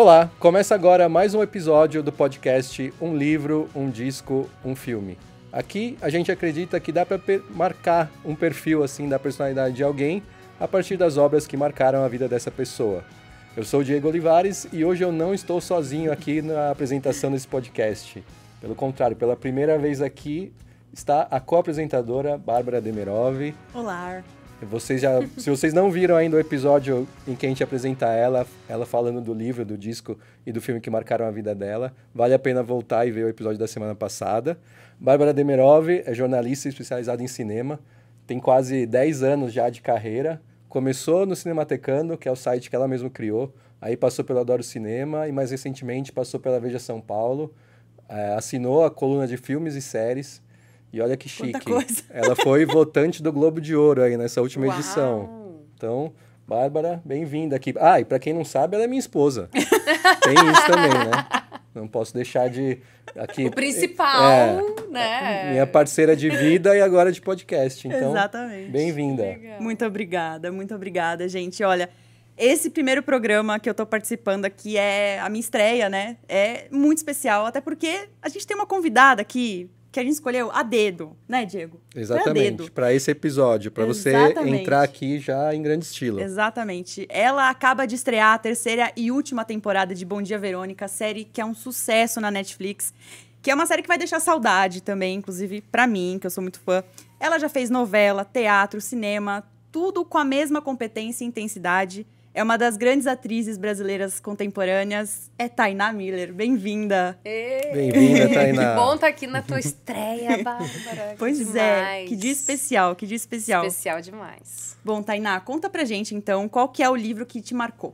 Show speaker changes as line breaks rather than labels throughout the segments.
Olá, começa agora mais um episódio do podcast Um Livro, Um Disco, Um Filme. Aqui a gente acredita que dá para marcar um perfil assim da personalidade de alguém a partir das obras que marcaram a vida dessa pessoa. Eu sou o Diego Olivares e hoje eu não estou sozinho aqui na apresentação desse podcast. Pelo contrário, pela primeira vez aqui está a co-apresentadora Bárbara Demerov. Olá. Vocês já, se vocês não viram ainda o episódio em que a gente apresenta ela, ela falando do livro, do disco e do filme que marcaram a vida dela, vale a pena voltar e ver o episódio da semana passada. Bárbara Demerov é jornalista especializada em cinema, tem quase 10 anos já de carreira. Começou no Cinematecando, que é o site que ela mesma criou, aí passou pelo Adoro Cinema e mais recentemente passou pela Veja São Paulo. É, assinou a coluna de filmes e séries e olha que Quanta chique. Coisa. Ela foi votante do Globo de Ouro aí nessa última Uau. edição. Então, Bárbara, bem-vinda aqui. Ah, e para quem não sabe, ela é minha esposa. Tem isso também, né? Não posso deixar de aqui. O principal, é,
né? Minha
parceira de vida e agora de podcast. Então, Exatamente. Bem-vinda.
Muito obrigada, muito obrigada, gente. Olha, esse primeiro programa que eu tô participando aqui é a minha estreia, né? É muito especial, até porque a gente tem uma convidada aqui que a gente escolheu a dedo, né, Diego? Exatamente.
Para esse episódio, para você entrar aqui já em grande estilo.
Exatamente. Ela acaba de estrear a terceira e última temporada de Bom Dia Verônica, série que é um sucesso na Netflix, que é uma série que vai deixar saudade também, inclusive para mim, que eu sou muito fã. Ela já fez novela, teatro, cinema, tudo com a mesma competência e intensidade é uma das grandes atrizes brasileiras contemporâneas, é Tainá Miller. Bem-vinda!
Bem-vinda,
Tainá! que bom estar
tá aqui na tua estreia, Bárbara! Pois é, que dia especial, que dia especial. Especial demais. Bom, Tainá, conta pra gente então, qual que é o livro que te marcou?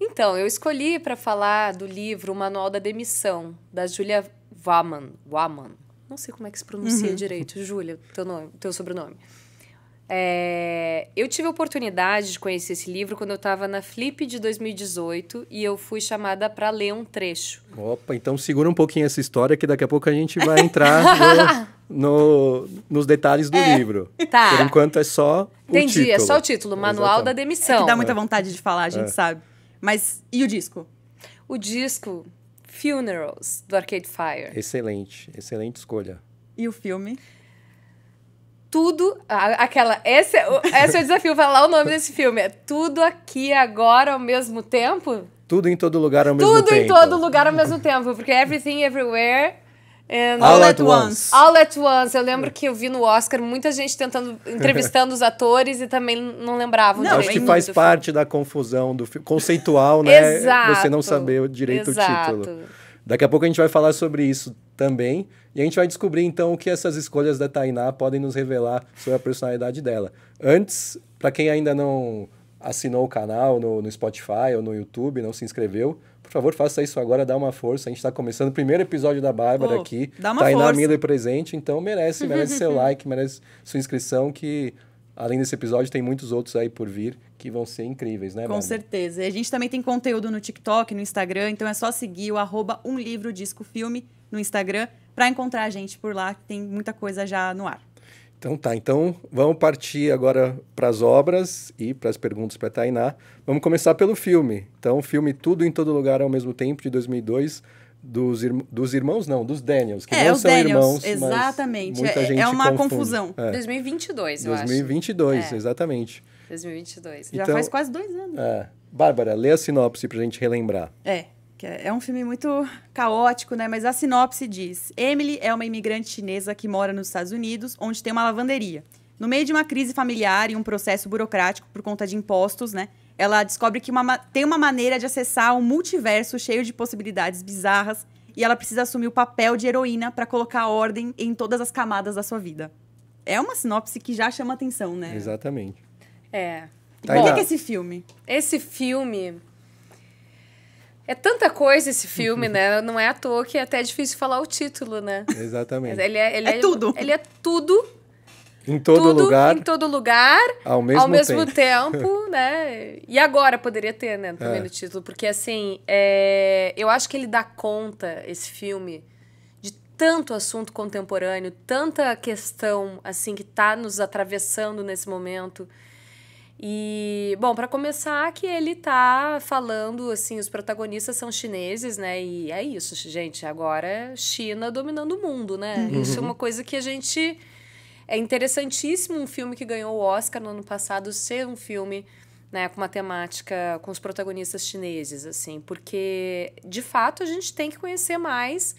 Então, eu escolhi para falar do livro O Manual da Demissão,
da Julia Waman. Waman. Não sei como é que se pronuncia uhum. direito, Júlia, teu, nome, teu sobrenome. É, eu tive a oportunidade de conhecer esse livro quando eu estava na Flip de 2018 e eu fui chamada para ler um trecho.
Opa, então segura um pouquinho essa história que daqui a pouco a gente vai entrar no, no, nos detalhes do é, livro. Tá. Por enquanto é só Entendi, o título. Entendi, é só o
título, Manual Exatamente. da Demissão. É que dá muita é. vontade de falar, a gente é. sabe. Mas e o disco? O disco Funerals, do Arcade Fire.
Excelente, excelente escolha.
E o filme? tudo. Aquela. Esse, é esse é o desafio, falar o nome desse filme. É tudo aqui, agora, ao mesmo tempo?
Tudo em todo lugar ao mesmo tudo tempo. Tudo em todo
lugar ao mesmo tempo, porque everything, everywhere. And all, all at, once. once. All at once. Eu lembro que eu vi no Oscar muita gente tentando entrevistando os atores e também não lembravam. Não, acho que faz
parte filme. da confusão do filme conceitual, né? Exato. Você não saber direito Exato. o título. Daqui a pouco a gente vai falar sobre isso também. E a gente vai descobrir então o que essas escolhas da Tainá podem nos revelar sobre a personalidade dela. Antes, para quem ainda não assinou o canal no, no, Spotify ou no YouTube, não se inscreveu, por favor, faça isso agora, dá uma força. A gente está começando o primeiro episódio da Bárbara oh, aqui. Dá uma Tainá força. Miller presente, então merece, merece seu like, merece sua inscrição, que além desse episódio tem muitos outros aí por vir que vão ser incríveis, né, Com Bárbara?
certeza. E a gente também tem conteúdo no TikTok, no Instagram, então é só seguir o arroba um livro disco filme no Instagram para encontrar a gente por lá, que tem muita coisa já no ar.
Então tá, então vamos partir agora para as obras e para as perguntas para a Tainá. Vamos começar pelo filme. Então, o filme Tudo em Todo Lugar ao Mesmo Tempo, de 2002, dos, irm dos irmãos, não, dos Daniels, que é, não são Daniels, irmãos, exatamente. muita é, é gente É uma confunde. confusão. É.
2022,
eu 2022, acho. 2022, é.
exatamente.
2022. Já então, faz quase dois anos.
É. Bárbara, lê a sinopse para a gente relembrar.
É que é, é um filme muito caótico, né? Mas a sinopse diz: Emily é uma imigrante chinesa que mora nos Estados Unidos, onde tem uma lavanderia. No meio de uma crise familiar e um processo burocrático por conta de impostos, né? Ela descobre que uma, tem uma maneira de acessar um multiverso cheio de possibilidades bizarras e ela precisa assumir o papel de heroína para colocar ordem em todas as camadas da sua vida. É uma sinopse que já chama atenção, né?
Exatamente.
É. Tá Por que, que é esse filme? Esse
filme é tanta coisa esse filme, né? Não é à toa que é até difícil falar o título, né?
Exatamente. Ele
é, ele é, é tudo. Ele é tudo.
Em todo tudo, lugar. Em
todo lugar.
Ao mesmo, ao mesmo tempo. tempo
né? E agora poderia ter, né? Também é. no título. Porque, assim, é... eu acho que ele dá conta, esse filme, de tanto assunto contemporâneo, tanta questão, assim, que está nos atravessando nesse momento e, bom, para começar, que ele tá falando, assim, os protagonistas são chineses, né? E é isso, gente. Agora, China dominando o mundo, né? Uhum. Isso é uma coisa que a gente. É interessantíssimo um filme que ganhou o Oscar no ano passado ser um filme né, com uma temática com os protagonistas chineses, assim, porque de fato a gente tem que conhecer mais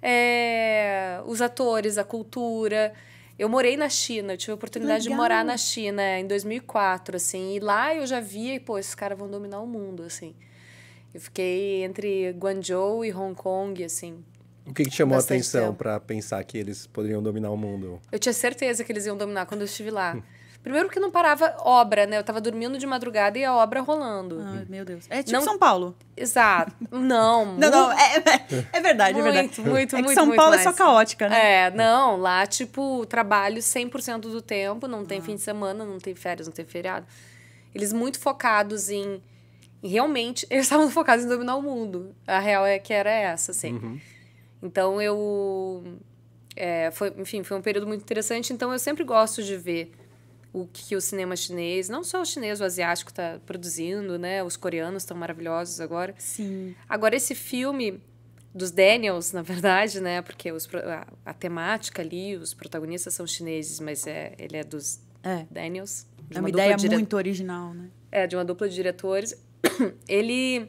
é, os atores, a cultura, eu morei na China, eu tive a oportunidade de morar na China é, em 2004, assim. E lá eu já via, pô, esses caras vão dominar o mundo, assim. Eu fiquei entre Guangzhou e Hong Kong, assim.
O que, que chamou a atenção para pensar que eles poderiam dominar o mundo?
Eu tinha certeza que eles iam dominar quando eu estive lá. Primeiro que não parava obra, né? Eu tava dormindo de madrugada e a obra rolando. Hum. meu Deus. É tipo não... São Paulo. Exato. Não. não, muito... não. É, é, é, verdade, é muito, é verdade. Muito, é muito, São Paulo é só caótica, né? É, não. Lá, tipo, trabalho 100% do tempo. Não tem ah. fim de semana, não tem férias, não tem feriado. Eles muito focados em... em realmente, eles estavam focados em dominar o mundo. A real é que era essa, assim. Uhum. Então, eu... É, foi, enfim, foi um período muito interessante. Então, eu sempre gosto de ver o que o cinema chinês, não só o chinês, o asiático está produzindo, né? Os coreanos estão maravilhosos agora. Sim. Agora esse filme dos Daniels, na verdade, né? Porque os, a, a temática ali, os protagonistas são chineses, mas é, ele é dos é. Daniels. É uma, uma ideia dire... muito
original, né?
É, de uma dupla de diretores. ele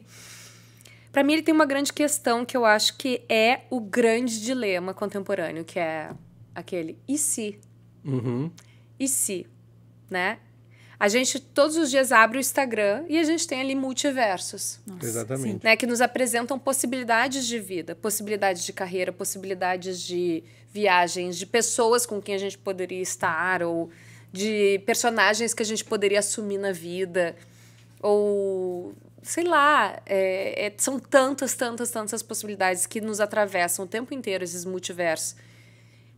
para mim ele tem uma grande questão que eu acho que é o grande dilema contemporâneo, que é aquele e se? Uhum. E se? né? A gente todos os dias abre o Instagram e a gente tem ali multiversos. Nossa,
Exatamente. Né,
que nos apresentam possibilidades de vida, possibilidades de carreira, possibilidades de viagens, de pessoas com quem a gente poderia estar, ou de personagens que a gente poderia assumir na vida, ou sei lá, é, é, são tantas, tantas, tantas possibilidades que nos atravessam o tempo inteiro esses multiversos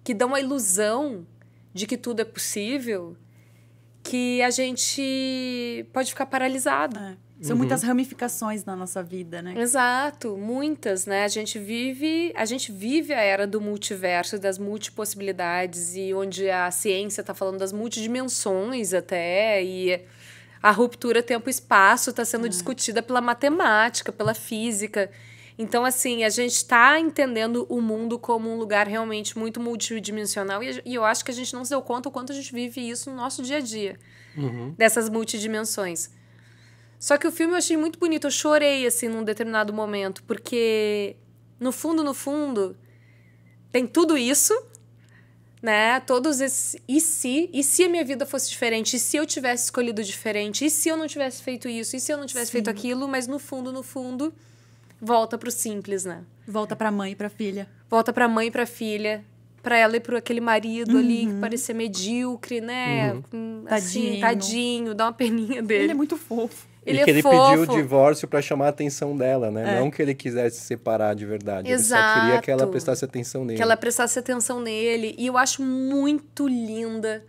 que dão a ilusão de que tudo é possível que a gente pode ficar paralisado. É. São uhum. muitas
ramificações na nossa vida, né?
Exato, muitas, né? A gente vive, a gente vive a era do multiverso, das multipossibilidades e onde a ciência está falando das multidimensões até e a ruptura tempo-espaço está sendo é. discutida pela matemática, pela física. Então, assim, a gente está entendendo o mundo como um lugar realmente muito multidimensional e, e, eu acho que a gente não se deu conta o quanto a gente vive isso no nosso dia a dia, uhum. dessas multidimensões. Só que o filme eu achei muito bonito, eu chorei, assim, num determinado momento, porque, no fundo, no fundo, tem tudo isso, né? Todos esses. E se? E se a minha vida fosse diferente? E se eu tivesse escolhido diferente? E se eu não tivesse feito isso? E se eu não tivesse Sim. feito aquilo? Mas no fundo, no fundo volta pro simples, né? Volta pra mãe e pra filha. Volta pra mãe e pra filha. Pra ela e pro aquele marido uhum. ali que parecia medíocre, né? Uhum.
Hum, assim, tadinho.
tadinho, dá uma peninha dele. Ele é muito fofo. Ele e é que é ele fofo. pediu o
divórcio para chamar a atenção dela, né? É. Não que ele quisesse se separar de verdade. Exato. Ele só queria que ela prestasse atenção nele. Que ela
prestasse atenção nele. E eu acho muito linda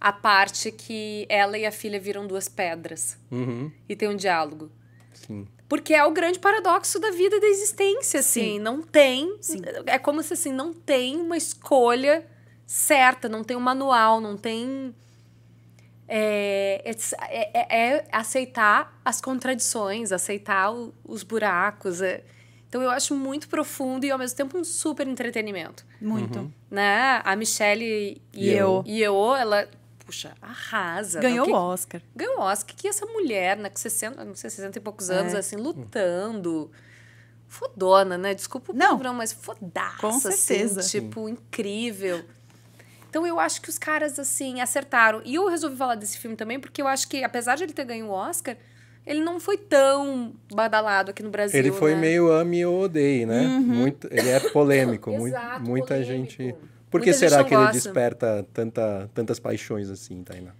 a parte que ela e a filha viram duas pedras. Uhum. E tem um diálogo. Sim. Porque é o grande paradoxo da vida e da existência, assim. Sim. Não tem. Sim. É como se assim, não tem uma escolha certa, não tem um manual, não tem. É, é, é, é, é aceitar as contradições, aceitar o, os buracos. É. Então eu acho muito profundo e ao mesmo tempo um super entretenimento. Muito. Uhum. Né? A Michelle e, e eu. eu. E eu, ela puxa, arrasa. Né? Ganhou não, que, o Oscar. Ganhou o Oscar. Que essa mulher, né, com 60, não sei, 60 e poucos é. anos, é. assim, lutando. Fodona, né? Desculpa o não, palavrão, mas fodaça. Com assim, certeza. Assim, tipo, incrível. Então eu acho que os caras, assim, acertaram. E eu resolvi falar desse filme também, porque eu acho que, apesar de ele ter ganho o Oscar, ele não foi tão badalado aqui no Brasil. Ele foi né? meio
ame ou odeie, né? Uhum. Muito, ele é polêmico. Exato, muita polêmico. gente por que será que gosta. ele desperta tanta, tantas paixões assim, Tainá?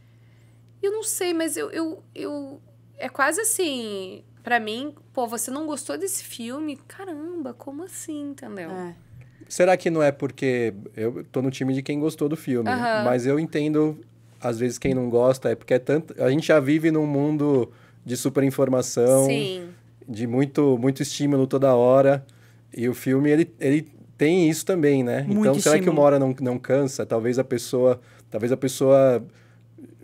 Eu não sei, mas eu, eu, eu é quase assim, para mim, pô, você não gostou desse filme? Caramba, como assim, entendeu? É.
Será que não é porque eu tô no time de quem gostou do filme, uhum. mas eu entendo às vezes quem não gosta é porque é tanto, a gente já vive num mundo de super informação, Sim. de muito muito estímulo toda hora, e o filme ele, ele tem isso também, né? Muito então, será que uma hora não, não cansa? Talvez a pessoa, talvez a pessoa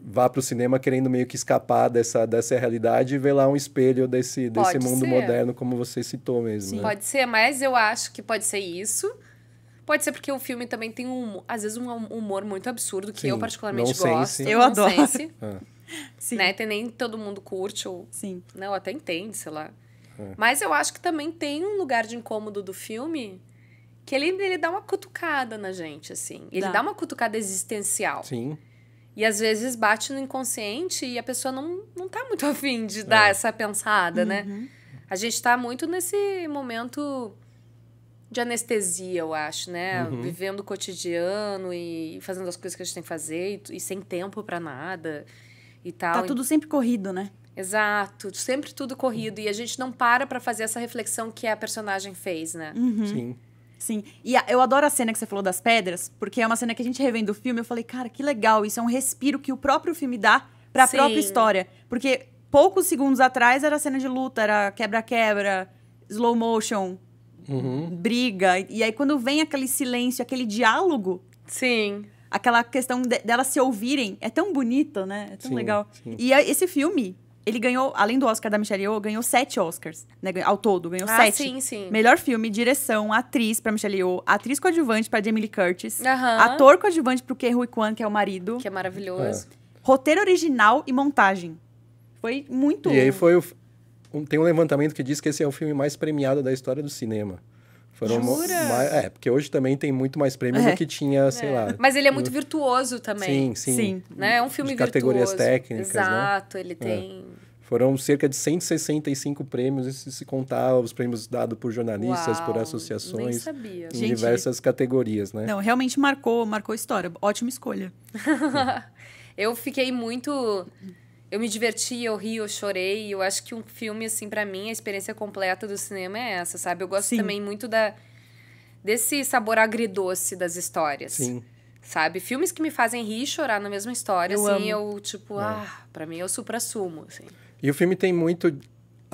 vá para o cinema querendo meio que escapar dessa, dessa realidade e ver lá um espelho desse, desse mundo ser. moderno, como você citou mesmo. Sim, né? pode
ser, mas eu acho que pode ser isso. Pode ser porque o filme também tem, um, às vezes, um humor muito absurdo, que Sim, eu particularmente gosto. Eu adoro. Ah. Sim. Né? Tem nem todo mundo curte ou... Sim. Não, até entende, sei lá. É. Mas eu acho que também tem um lugar de incômodo do filme que ele, ele dá uma cutucada na gente, assim. Ele dá, dá uma cutucada existencial. Sim. E às vezes bate no inconsciente e a pessoa não, não tá muito afim de é. dar é. essa pensada, né? uhum. né? A gente tá muito nesse momento de anestesia, eu acho, né? Uhum. Vivendo o cotidiano e fazendo as coisas que a gente tem que fazer e, e sem tempo para nada e tá tal. Tá tudo sempre
corrido, né?
Exato, sempre tudo corrido. E a gente não para para fazer essa reflexão que a personagem fez, né? Uhum.
Sim. Sim. E a, eu adoro a cena que você falou das pedras, porque é uma cena que a gente revendo o filme, eu falei, cara, que legal, isso é um respiro que o próprio filme dá para a própria história, porque poucos segundos atrás era cena de luta, era quebra-quebra, slow motion, uhum. briga, e aí quando vem aquele silêncio, aquele diálogo, Sim. Aquela questão de, delas se ouvirem é tão bonito, né? É tão sim, legal. Sim. E é, esse filme, ele ganhou, além do Oscar da Michelle Yeoh, ganhou sete Oscars, né? Ao todo, ganhou ah, sete. sim, sim. Melhor filme, direção, atriz pra Michelle Yeoh, atriz coadjuvante pra Jamie Lee Curtis, ator coadjuvante pro Ke Huy Kwan, que é o marido. Que é maravilhoso. É. Roteiro original e montagem. Foi muito... E aí foi
o... Tem um levantamento que diz que esse é o filme mais premiado da história do cinema. Foram Jura? Mais, é, porque hoje também tem muito mais prêmios é. do que tinha, sei é. lá. Mas ele é muito
virtuoso também. Sim, sim. sim né? É um filme de categorias virtuoso. técnicas, né? Exato, né? ele é. tem...
Foram cerca de 165 prêmios, se se contar os prêmios dados por jornalistas, Uau, por associações, em Gente, diversas
categorias, né? Não, realmente marcou, marcou história. Ótima escolha.
eu fiquei muito eu me diverti, eu ri, eu chorei. Eu acho que um filme, assim, para mim, a experiência completa do cinema é essa, sabe? Eu gosto Sim. também muito da desse sabor agridoce das histórias. Sim. Sabe? Filmes que me fazem rir e chorar na mesma história, eu assim, amo. eu, tipo, é. ah, pra mim eu é supra-sumo, assim.
E o filme tem muito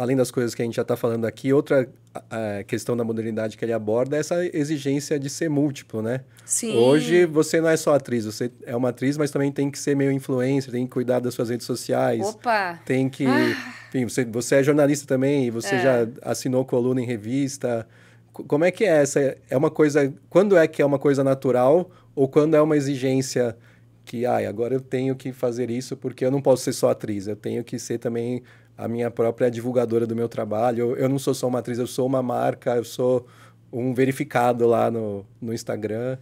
além das coisas que a gente já está falando aqui, outra a, a questão da modernidade que ele aborda é essa exigência de ser múltiplo, né? Sim. Hoje você não é só atriz, você é uma atriz, mas também tem que ser meio influencer, tem que cuidar das suas redes sociais. Opa! Tem que. Ah. Enfim, você, você é jornalista também, você é. já assinou coluna em revista. Como é que é essa? É uma coisa. Quando é que é uma coisa natural ou quando é uma exigência? que ai, agora eu tenho que fazer isso porque eu não posso ser só atriz, eu tenho que ser também a minha própria divulgadora do meu trabalho. Eu, eu não sou só uma atriz, eu sou uma marca, eu sou um verificado lá no, no Instagram.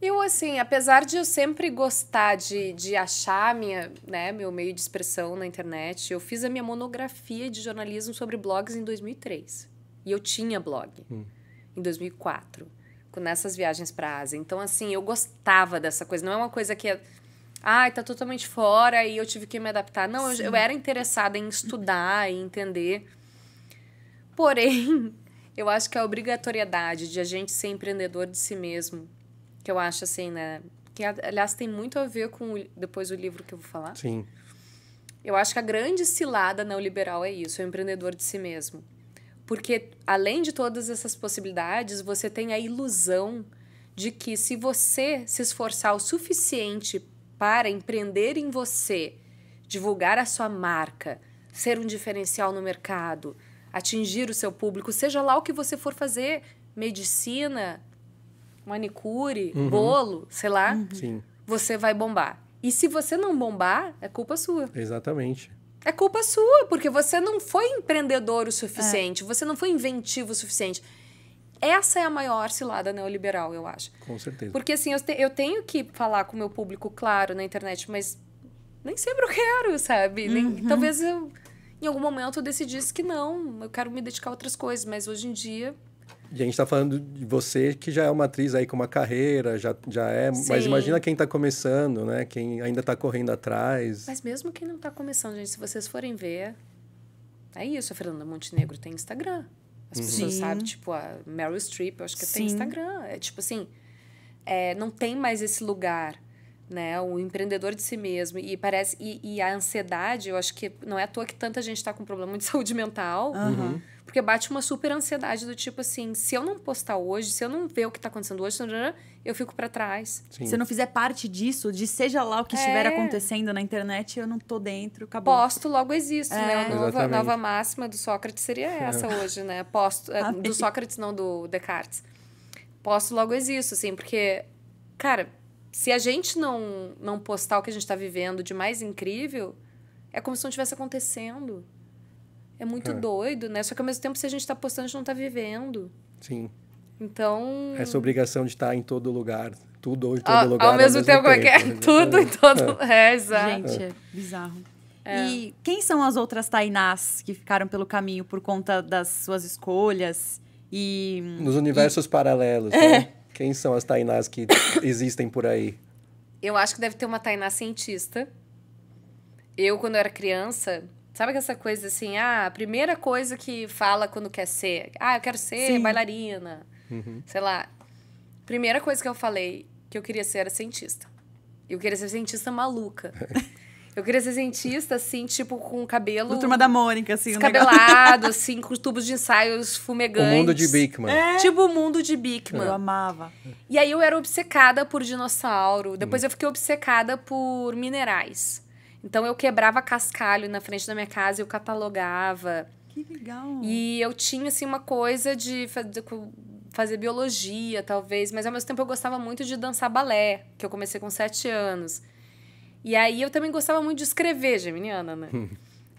Eu, assim, apesar de eu sempre gostar de, de achar minha, né, meu meio de expressão na internet, eu fiz a minha monografia de jornalismo sobre blogs em 2003. E eu tinha blog hum. em 2004, nessas viagens para a Ásia. Então, assim, eu gostava dessa coisa. Não é uma coisa que é ai, tá totalmente fora e eu tive que me adaptar. Não, eu, eu, era interessada em estudar e entender. Porém, eu acho que a obrigatoriedade de a gente ser empreendedor de si mesmo, que eu acho assim, né? Que, aliás, tem muito a ver com o, depois o livro que eu vou falar. Sim. Eu acho que a grande cilada neoliberal é isso, é o empreendedor de si mesmo. Porque, além de todas essas possibilidades, você tem a ilusão de que se você se esforçar o suficiente para empreender em você, divulgar a sua marca, ser um diferencial no mercado, atingir o seu público, seja lá o que você for fazer, medicina, manicure, uhum. bolo, sei lá, uhum. você vai bombar. E se você não bombar, é culpa sua.
Exatamente.
É culpa sua, porque você não foi empreendedor o suficiente, é. você não foi inventivo o suficiente essa é a maior cilada neoliberal, eu acho. Com certeza. Porque assim, eu, te, eu tenho que falar com o meu público, claro, na internet, mas nem sempre eu quero, sabe? Uhum. Nem, talvez eu, em algum momento eu decidisse que não, eu quero me dedicar a outras coisas, mas hoje em dia.
E a gente está falando de você que já é uma atriz aí com uma carreira, já, já é. Sim. Mas imagina quem está começando, né? Quem ainda está correndo atrás.
Mas mesmo quem não está começando, gente, se vocês forem ver. É isso, a Fernanda Montenegro tem Instagram.
As uhum. pessoas Sim. sabem,
tipo, a Meryl Streep, eu acho que tem Instagram. É tipo assim, é, não tem mais esse lugar, né? O empreendedor de si mesmo. E parece. E, e a ansiedade, eu acho que não é à toa que tanta gente está com problema de saúde mental. Uhum. Porque bate uma super ansiedade do tipo assim: se eu não postar hoje, se eu não
ver o que está acontecendo hoje, eu fico para trás. Sim. Se eu não fizer parte disso, de seja lá o que é. estiver acontecendo na internet, eu não tô dentro, acabou. Posto, logo existo, né? é. né? A nova, nova, máxima
do Sócrates seria é. essa é. hoje, né? Posto, é, ah, do é. Sócrates, não do Descartes. Posto, logo existo, assim, porque, cara, se a gente não, não postar o que a gente está vivendo de mais incrível, é como se não tivesse acontecendo. É muito é. doido, né? Só que ao mesmo tempo, se a gente está postando, a gente não está vivendo. Sim. Então. Essa
obrigação de estar em todo lugar. Tudo ou em todo ao, lugar. Ao mesmo, ao mesmo tempo, como é que é? Tudo em todo. É. é, exato. Gente, é
bizarro. É. E quem são as outras Tainás que ficaram pelo caminho por conta das suas escolhas e. Nos universos
e... paralelos, é. né? Quem são as Tainás que existem por aí?
Eu acho que deve ter uma Tainá
cientista. Eu, quando eu era criança, Sabe que essa coisa assim, ah, a primeira coisa que fala quando quer ser, ah, eu quero ser Sim. bailarina. Uhum. Sei lá. Primeira coisa que eu falei que eu queria ser era cientista. Eu queria ser cientista maluca. Eu queria ser cientista, assim, tipo, com cabelo. Do turma da
Mônica, assim. Descabelado,
um assim, com tubos de ensaios fumegantes. O mundo de Bigman. É. Tipo o mundo de Bigman. Eu amava. E aí eu era obcecada por dinossauro. Depois hum. eu fiquei obcecada por minerais. Então eu quebrava cascalho na frente da minha casa e eu catalogava.
Que legal. E
eu tinha assim uma coisa de fazer, biologia, talvez, mas ao mesmo tempo eu gostava muito de dançar balé, que eu comecei com sete anos. E aí eu também gostava muito de escrever, geminiana, né? Hum.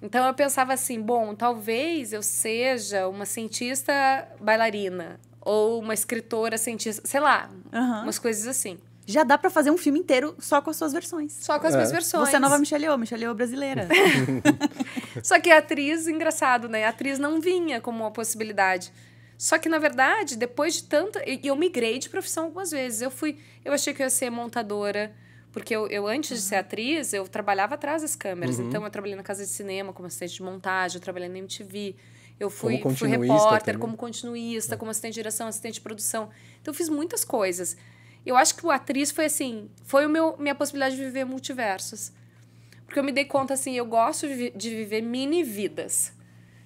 Então eu pensava assim, bom, talvez eu seja uma cientista bailarina ou uma escritora
cientista, sei lá, uhum. umas coisas assim já dá para fazer um filme inteiro só com as suas versões. Só com as é. minhas versões. Você é nova Michelle Yeoh, Michelle Yeoh brasileira. só que a atriz, engraçado,
né? A atriz não vinha como uma possibilidade. Só que, na verdade, depois de tanto E eu migrei de profissão algumas vezes. Eu fui... Eu achei que eu ia ser montadora, porque eu, eu antes uhum. de ser atriz, eu trabalhava atrás das câmeras. Uhum. Então, eu trabalhei na casa de cinema como assistente de montagem, eu trabalhei na MTV... Eu fui, fui repórter, também. como continuista, é. como assistente de direção, assistente de produção. Então, eu fiz muitas coisas. Eu acho que o atriz foi assim, foi o meu minha possibilidade de viver multiversos. Porque eu me dei conta assim, eu gosto de, de viver mini vidas.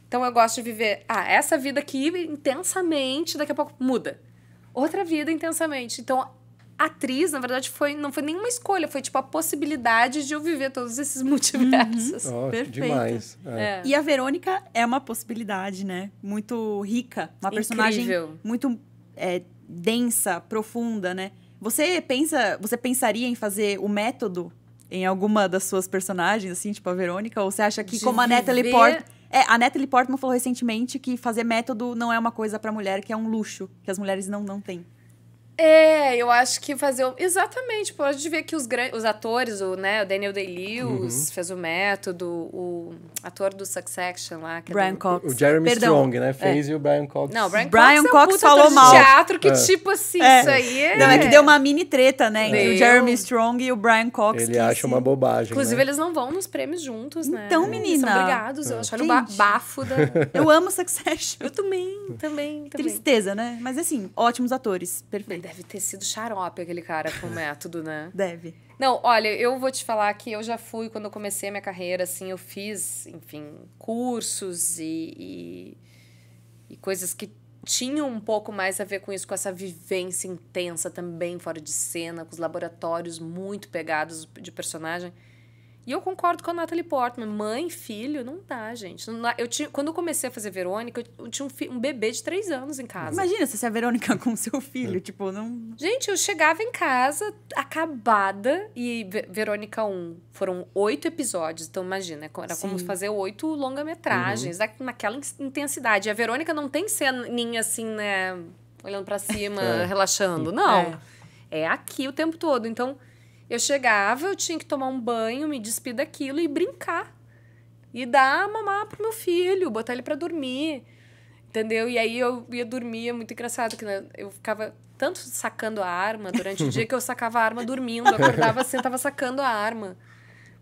Então eu gosto de viver, ah, essa vida aqui intensamente, daqui a pouco muda. Outra vida intensamente. Então atriz, na verdade, foi, não foi nenhuma escolha, foi tipo a possibilidade
de eu viver todos esses multiversos.
Uhum. Oh, Perfeito.
Demais. É. É.
E a Verônica é uma possibilidade, né? Muito rica, uma Incrível. personagem muito é, densa, profunda, né? Você pensa, você pensaria em fazer o método em alguma das suas personagens, assim, tipo a Verônica? Ou você acha que, de como a Natalie Portman... É, a Natalie Portman falou recentemente que fazer método não é uma coisa para mulher, que é um luxo, que as mulheres não, não têm.
É, eu acho que fazer. O... Exatamente, pode ver que os, grandes os atores, o, né, o Daniel Day-Lewis uhum. fez o método, o ator do Succession lá. Que é Brian é do...
Cox. O Jeremy Perdão. Strong, né? É. Fez é. e o Brian Cox. Não,
o Brian, Brian Cox, é um Cox falou mal. teatro que, é. tipo assim, é. isso aí é. Não, é que deu uma mini treta, né? Entre o Jeremy Strong e o Brian Cox. Ele
acha assim... uma bobagem. Inclusive, né?
eles não vão nos prêmios juntos, né? Então, menina. Eles são brigados, eu acho ba bafo da. eu amo Succession. Eu também, também, também. Tristeza, né? Mas assim, ótimos atores. Perfeito deve ter sido xarope aquele cara com o método, né? Deve. Não, olha, eu vou te falar
que eu já fui, quando eu comecei a minha carreira, assim, eu fiz, enfim, cursos e, e, e coisas que tinham um pouco mais a ver com isso, com essa vivência intensa também fora de cena, com os laboratórios muito pegados de personagem. E eu concordo com a Natalie Portman. Mãe, filho, não dá, gente. Eu tinha, quando eu comecei a fazer Verônica, eu tinha um, fi, um bebê de três anos em casa. Imagina
se você é a Verônica com seu filho, tipo, não.
Gente, eu chegava em casa acabada e Verônica 1 foram oito episódios, então imagina, era como fazer oito longa-metragens uhum. naquela intensidade. E a Verônica não tem ceninha assim, né? Olhando para cima, é. relaxando. Não. É. é aqui o tempo todo. Então. Eu chegava, eu tinha que tomar um banho, me despir daquilo e brincar. E dar mamar pro meu filho, botar ele para dormir. Entendeu? E aí eu ia dormir, é muito engraçado que né, eu ficava tanto sacando a arma durante o dia que eu sacava a arma dormindo, acordava assim, tava sacando a arma.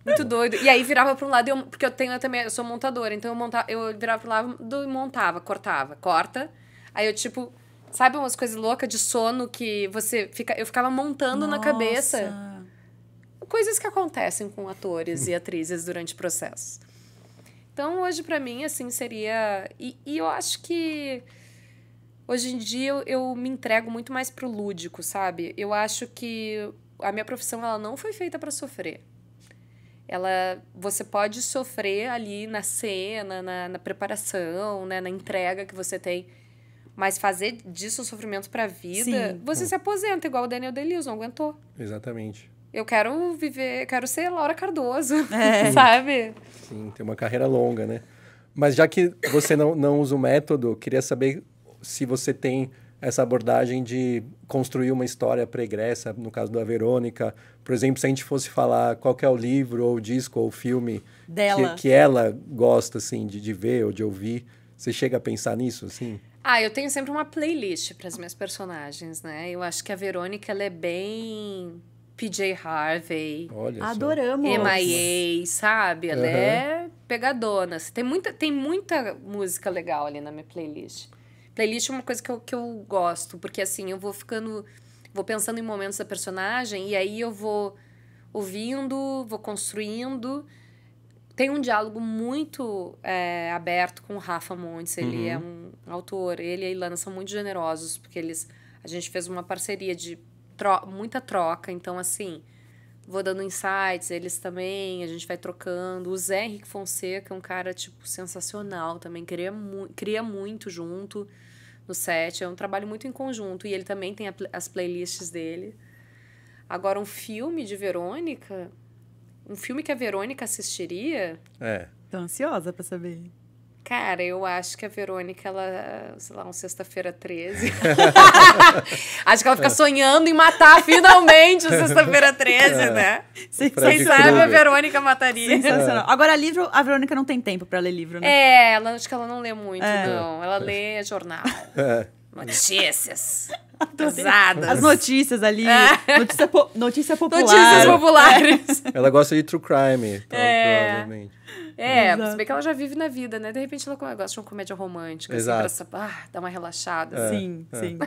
Muito doido. E aí virava para um lado, eu, porque eu tenho eu também, eu sou montadora, então eu, montava, eu virava pro um lado e montava, cortava, corta. Aí eu tipo, sabe umas coisas loucas de sono que você fica, eu ficava montando Nossa. na cabeça coisas que acontecem com atores e atrizes durante o processo. Então, hoje, para mim, assim, seria. E, e, eu acho que. Hoje em dia eu, eu me entrego muito mais pro lúdico, sabe? Eu acho que a minha profissão ela não foi feita para sofrer. Ela, você pode sofrer ali na cena, na, na preparação, né, na entrega que você tem, mas fazer disso um sofrimento para a vida, Sim. você é. se aposenta igual o Daniel Day-Lewis, não aguentou.
Exatamente
eu quero viver, quero ser Laura Cardoso, é. sabe?
Sim, tem uma carreira longa, né? Mas já que você não, não usa o método, queria saber se você tem essa abordagem de construir uma história pregressa, no caso da Verônica. Por exemplo, se a gente fosse falar qual é o livro, ou o disco, ou o filme que, que, ela gosta, assim, de, de ver ou de ouvir, você chega a pensar nisso, assim?
Ah, eu tenho sempre uma playlist para as minhas personagens, né? Eu acho que a Verônica, ela é bem PJ Harvey. Olha Adoramos. MIA, sabe? Ela uhum. é pegadona. Assim. Tem muita, tem muita música legal ali na minha playlist. Playlist é uma coisa que eu, que eu gosto, porque assim, eu vou ficando. Vou pensando em momentos da personagem e aí eu vou ouvindo, vou construindo. Tem um diálogo muito é, aberto com o Rafa Montes, ele uhum. é um autor. Ele e a Ilana são muito generosos, porque eles a gente fez uma parceria de tro muita troca. Então, assim, vou dando insights, eles também, a gente vai trocando. O Zé Henrique Fonseca é um cara, tipo, sensacional também, cria, mu cria muito junto no set. É um trabalho muito em conjunto. E ele também tem pl as playlists dele. Agora, um filme de Verônica. Um filme que a Verônica assistiria.
É.
Tô ansiosa pra saber.
Cara, eu acho que a Verônica, ela, sei lá, um sexta-feira 13. acho que ela fica
sonhando em matar finalmente o sexta-feira 13, é, né? Sim, Vocês sabem, a Verônica mataria. Sensacional. É. Agora, livro, a Verônica não tem tempo para ler livro, né?
É, ela, acho que ela não lê muito, é. não. Ela é. lê jornal. É. Notícias. Pesadas.
As notícias ali. É. Notícia, po notícia popular. Notícias populares. Ela
gosta de true crime, então, é. provavelmente.
É, Exato. se bem que ela já vive na vida, né? De repente ela gosta de uma
comédia romântica, Exato. assim, pra ah, dar uma relaxada. É. Sim, é. sim.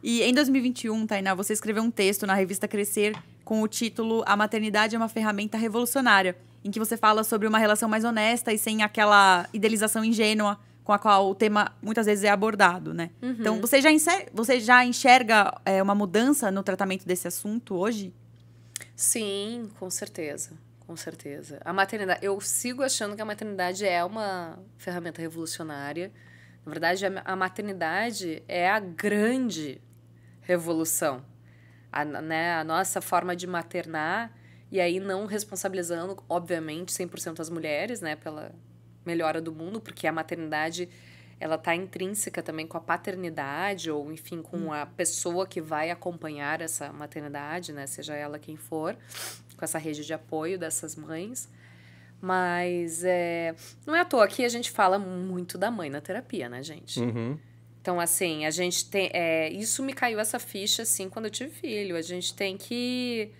e em 2021, Tainá, você escreveu um texto na revista Crescer com o título A Maternidade é uma Ferramenta Revolucionária, em que você fala sobre uma relação mais honesta e sem aquela idealização ingênua com a qual o tema muitas vezes é abordado, né? Uhum. Então, você já, enxerga, você já enxerga é, uma mudança no tratamento desse assunto hoje?
Sim, com certeza. Com certeza. A maternidade, eu sigo achando que a maternidade é uma ferramenta revolucionária. Na verdade, a maternidade é a grande revolução. A, né, a nossa forma de maternar, e aí não responsabilizando, obviamente, 100% as mulheres, né, pela, melhora do mundo, porque a maternidade ela está intrínseca também com a paternidade, ou enfim, com hum. a pessoa que vai acompanhar essa maternidade, né? Seja ela quem for, com essa rede de apoio dessas mães. Mas é, não é à toa que a gente fala muito da mãe na terapia, né, gente? Uhum. Então, assim, a gente tem. É, isso me caiu essa ficha, assim, quando eu tive filho. A gente tem que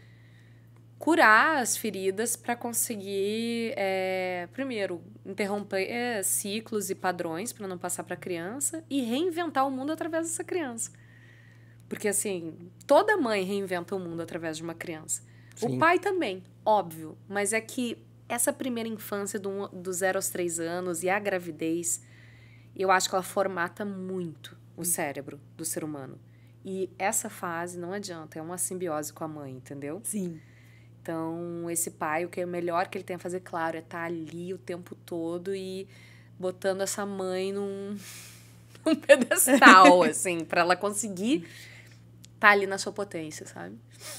curar as feridas para conseguir, é, primeiro, interromper é, ciclos e padrões para não passar para a criança e reinventar o mundo através dessa criança. Porque, assim, toda mãe reinventa o mundo através de uma criança. Sim. O pai também, óbvio, mas é que essa primeira infância do, do zero aos três anos e a gravidez, eu acho que ela formata muito o cérebro do ser humano. E essa fase não adianta, é uma simbiose com a mãe, entendeu? Sim. Então, esse pai, o que é melhor que ele tem a fazer, claro, é estar tá ali o tempo todo e botando essa mãe num, num pedestal, assim, para ela conseguir estar tá ali na sua potência, sabe?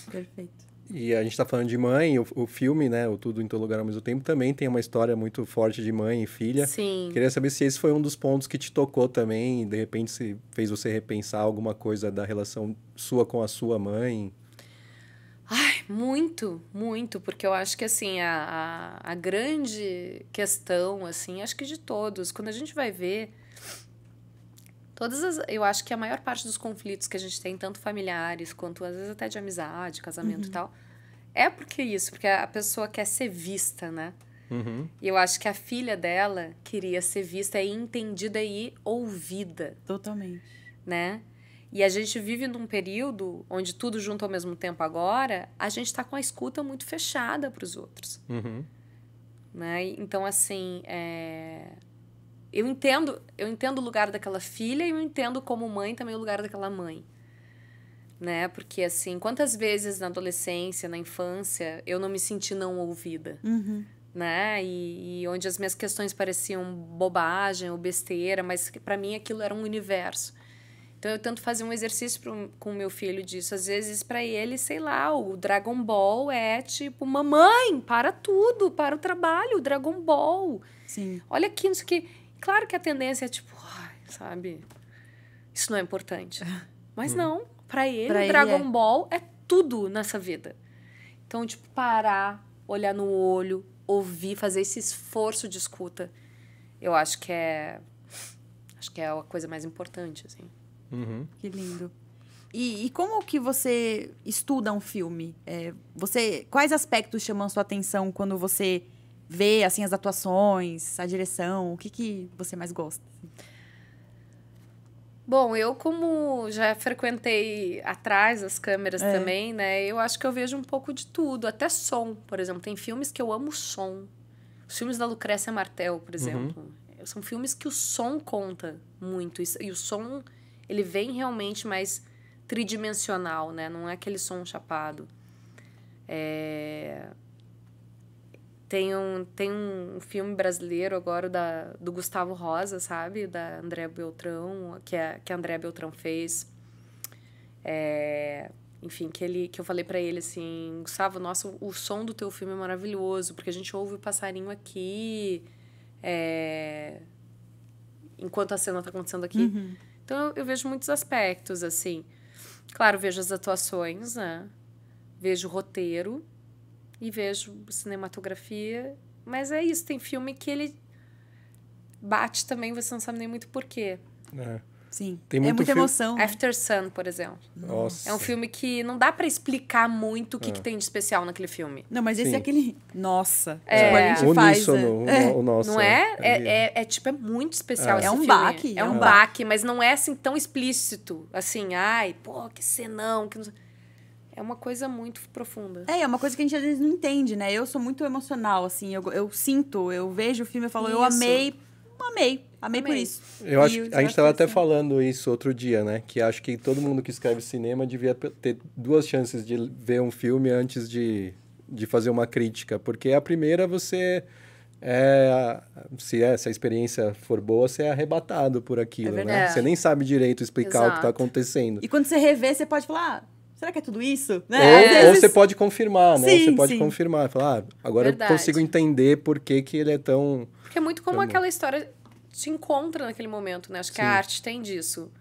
Perfeito.
E a gente está falando de mãe, o, o, filme, né, o Tudo em Todo Lugar ao Mesmo Tempo, também tem uma história muito forte de mãe e filha. Sim. Queria saber se esse foi um dos pontos que te tocou também, de repente se fez você repensar alguma coisa da relação sua com a sua mãe.
Muito, muito, porque eu acho que assim, a, a, a grande questão, assim, acho que de todos, quando a gente vai ver todas as, eu acho que a maior parte dos conflitos que a gente tem, tanto familiares quanto às vezes até de amizade, casamento uhum. e tal, é porque isso, porque a pessoa quer ser vista, né? Uhum. E eu acho que a filha dela queria ser vista e entendida e ouvida. Totalmente. Né? E a gente vive num período onde tudo junto ao mesmo tempo agora, a gente está com a escuta muito fechada para os outros. Uhum. Né? Então, assim, é... eu entendo eu entendo o lugar daquela filha e eu entendo como mãe também o lugar daquela mãe. Né? Porque, assim, quantas vezes na adolescência, na infância, eu não me senti não ouvida? Uhum né? E, e, onde as minhas questões pareciam bobagem ou besteira, mas para mim aquilo era um universo. Então eu tento fazer um exercício pro, com o meu filho disso. Às vezes, para ele, sei lá, o Dragon Ball é tipo, mamãe, para tudo, para o trabalho, o Dragon Ball. Sim. Olha aqui, isso que Claro que a tendência é tipo, sabe, isso não é importante. Mas hum. não, para ele, pra Dragon ele é... Ball é tudo nessa vida. Então, tipo, parar, olhar no olho, ouvir, fazer esse esforço de escuta, eu acho que é acho que é a coisa mais importante, assim.
Uhum. Que lindo. E, e, como que você estuda um filme? É, você quais aspectos chamam sua atenção quando você vê assim as atuações, a direção? O que que você mais gosta?
Bom, eu como já frequentei atrás as câmeras é. também, né? Eu acho que eu vejo um pouco de tudo, até som, por exemplo. Tem filmes que eu amo som. Os filmes da Lucrécia Martel, por uhum. exemplo, uhum. são filmes que o som conta muito e, e o som ele vem realmente mais tridimensional, né? Não é aquele som chapado. É... Tem, um, tem um filme brasileiro agora da, do Gustavo Rosa, sabe? Da André Beltrão, que a, é, que a André Beltrão fez. É... Enfim, que, ele, que eu falei para ele assim, Gustavo, nossa, o som do teu filme é maravilhoso, porque a gente ouve o passarinho aqui, é... enquanto a cena tá acontecendo aqui. Uhum. Então eu vejo muitos aspectos, assim. Claro, vejo as atuações, né? Vejo o roteiro e vejo cinematografia. Mas é isso, tem filme que ele bate também, você não sabe nem muito porquê. É. Sim. Tem é muito é muita filme... emoção. Né? After Sun, por exemplo. Nossa. É um filme que não dá para explicar muito o que, é. que, tem de especial naquele filme. Não, mas esse é Sim. é aquele.
Nossa.
É. Tipo, a gente Uníssono, faz. Né? É. O, o nosso. Não é? é? É, é, tipo, é muito especial. É, um filme. baque. É um baque, mas não é assim tão explícito. Assim, ai, pô, que senão. Que não... É uma coisa muito profunda. É, é uma
coisa que a gente às vezes não entende, né? Eu sou muito emocional, assim. Eu, eu sinto, eu vejo o filme e falo, Isso. eu amei, amei Amei, Amei por isso. Eu acho que a gente estava até
falando isso outro dia, né? Que acho que todo mundo que escreve cinema devia ter duas chances de ver um filme antes de, de fazer uma crítica. Porque a primeira você. É, se, é, se a experiência for boa, você é arrebatado por aquilo, é né? Você nem sabe direito explicar Exato. o que está acontecendo. E
quando você revê, você pode falar, ah, será que é tudo isso? Né? Ou, vezes... ou, você pode
confirmar, né? Sim, você pode sim. confirmar, falar, ah, agora Verdade. eu consigo entender por que, que ele é tão...
Porque é muito
como aquela história se
encontra naquele momento, né? Acho que Sim. a arte tem disso.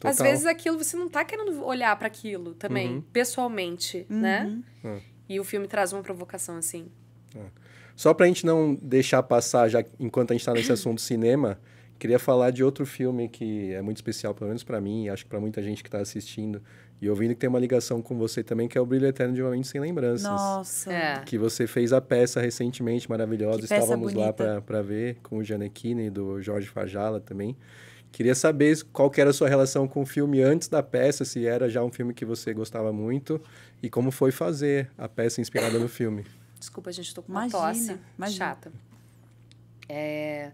Total. Às vezes aquilo você não tá querendo olhar para aquilo também, uhum. pessoalmente, uhum. né? É. E o filme traz uma provocação assim. É.
Só pra gente não deixar passar, já enquanto a gente tá nesse assunto cinema, queria falar de outro filme que é muito especial, pelo menos para mim, e acho que para muita gente que tá assistindo, e ouvindo que tem uma ligação com você também, que é o Brilho Eterno de Uma Mente Sem Lembranças.
Nossa! É. Que
você fez a peça recentemente, maravilhosa. Estávamos lá para ver com o Gianecchini, do Jorge Fajala também. Queria saber qual que era a sua relação com o filme antes da peça, se era já um filme que você gostava muito e como foi fazer a peça inspirada no filme.
Desculpa, gente, estou com uma imagina, tosse imagina. chata. É,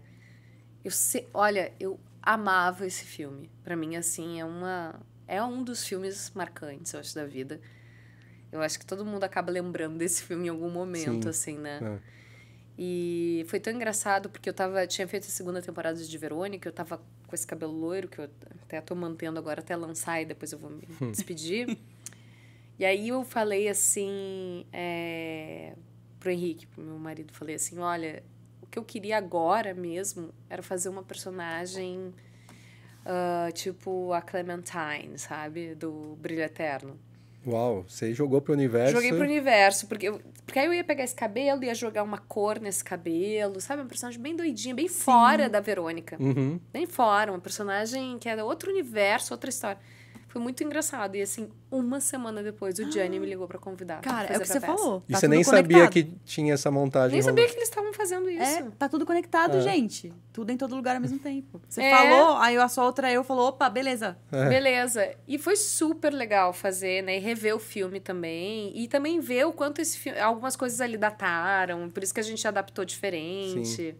eu se, olha, eu amava esse filme. Para mim, assim, é uma é um dos filmes marcantes, eu acho, da vida. Eu acho que todo mundo acaba lembrando desse filme em algum momento, Sim. assim, né? É. E foi tão engraçado porque eu tava, tinha feito a segunda temporada de Verônica, eu tava com esse cabelo loiro que eu até tô mantendo agora até lançar e depois eu vou me hum. despedir. e aí eu falei assim é, pro Henrique, pro meu marido, falei assim: olha, o que eu queria agora mesmo era fazer uma personagem uh, tipo a Clementine, sabe? Do Brilho Eterno.
Uau, você jogou pro universo? Joguei pro
universo, porque, eu, porque aí eu ia pegar esse cabelo, ia jogar uma cor nesse cabelo, sabe? Uma personagem bem doidinha, bem Sim. fora da Verônica. Uhum. Bem fora, uma personagem que é outro universo, outra história. Foi muito engraçado. E assim, uma semana depois, o Gianni ah. me ligou para convidar. Cara, é o que você peça. falou. Tá e você nem conectado. sabia que
tinha essa montagem. Nem rolando. sabia
que eles estavam fazendo é, isso. É, tá tudo conectado, é. gente. Tudo em todo lugar ao mesmo tempo. Você é. falou, aí a sua outra eu falou, opa, beleza. É. Beleza. E foi super
legal fazer, né? E rever o filme também. E também ver o quanto esse filme, algumas coisas ali dataram. Por isso que a gente adaptou diferente. Sim.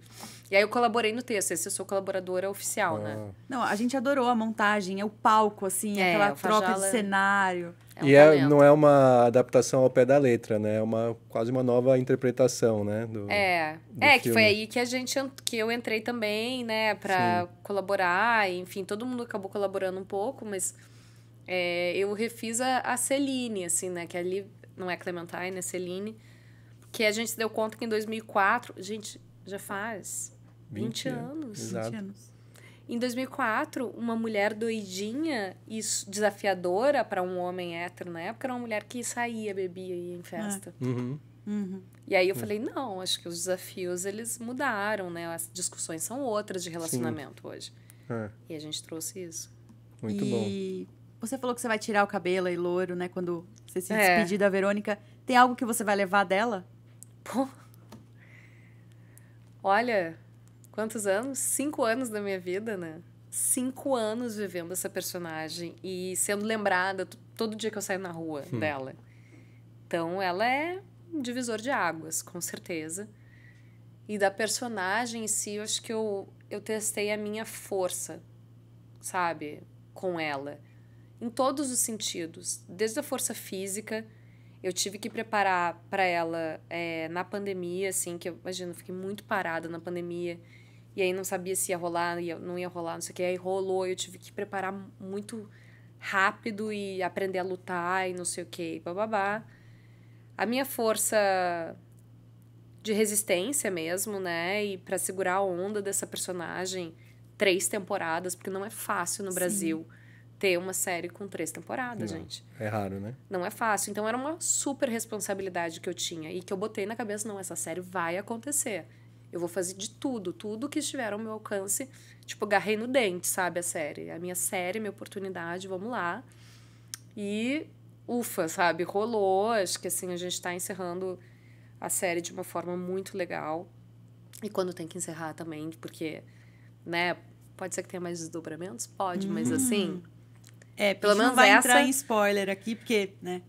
E aí eu colaborei no texto, esse eu sou colaboradora
oficial, né? ah. né? Não, a gente adorou a montagem, é o palco, assim, é, aquela troca Fajala... de cenário. É um e é,
não é uma adaptação ao pé da letra, né? É uma, quase uma nova interpretação, né? Do, é,
do é filme. que foi aí que a gente que eu entrei também, né? Para colaborar, enfim, todo mundo acabou colaborando um pouco, mas é, eu refiz a, a Celine, assim, né? Que ali não é Clementine, é Celine, que a gente se deu conta que em 2004, gente, já faz
20, anos. 20
anos. Em 2004, uma mulher doidinha e desafiadora para um homem hétero na época era uma mulher que saía, bebia e ia em é. festa. Uhum. Uhum. E aí eu falei, não, acho que os desafios eles mudaram, né? As discussões são outras de relacionamento Sim. hoje. É. E a gente
trouxe isso. Muito e bom. Você falou que você vai tirar o cabelo e louro, né? Quando você se é. despedir da Verônica. Tem algo que você vai levar dela? Pô. Olha, quantos anos? Cinco anos da
minha vida, né? Cinco anos vivendo essa personagem e sendo lembrada todo dia que eu saio na rua hum. dela. Então, ela é um divisor de águas, com certeza. E da personagem em si, eu acho que eu, eu testei a minha força, sabe? Com ela. Em todos os sentidos. Desde a força física, eu tive que preparar para ela é, na pandemia, assim, que eu imagino, fiquei muito parada na pandemia. E aí não sabia se ia rolar, ia, não ia rolar, não sei o que. Aí rolou, eu tive que preparar muito rápido e aprender a lutar e não sei o que, bababá. A minha força de resistência mesmo, né? E para segurar a onda dessa personagem, três temporadas, porque não é fácil no Sim. Brasil ter uma série com três temporadas, não, gente. É raro, né? Não é fácil. Então era uma super responsabilidade que eu tinha e que eu botei na cabeça, não, essa série vai acontecer. Eu vou fazer de tudo, tudo que estiver ao meu alcance. Tipo, agarrei no dente, sabe? A série. A minha série, minha oportunidade, vamos lá. E ufa, sabe? Rolou. Acho que assim, a gente está encerrando a série de uma forma muito legal. E quando tem que encerrar também, porque, né?
Pode ser que tenha mais desdobramentos? Pode, mas uhum. assim. É, pelo menos não vai essa... entrar em spoiler aqui, porque, né?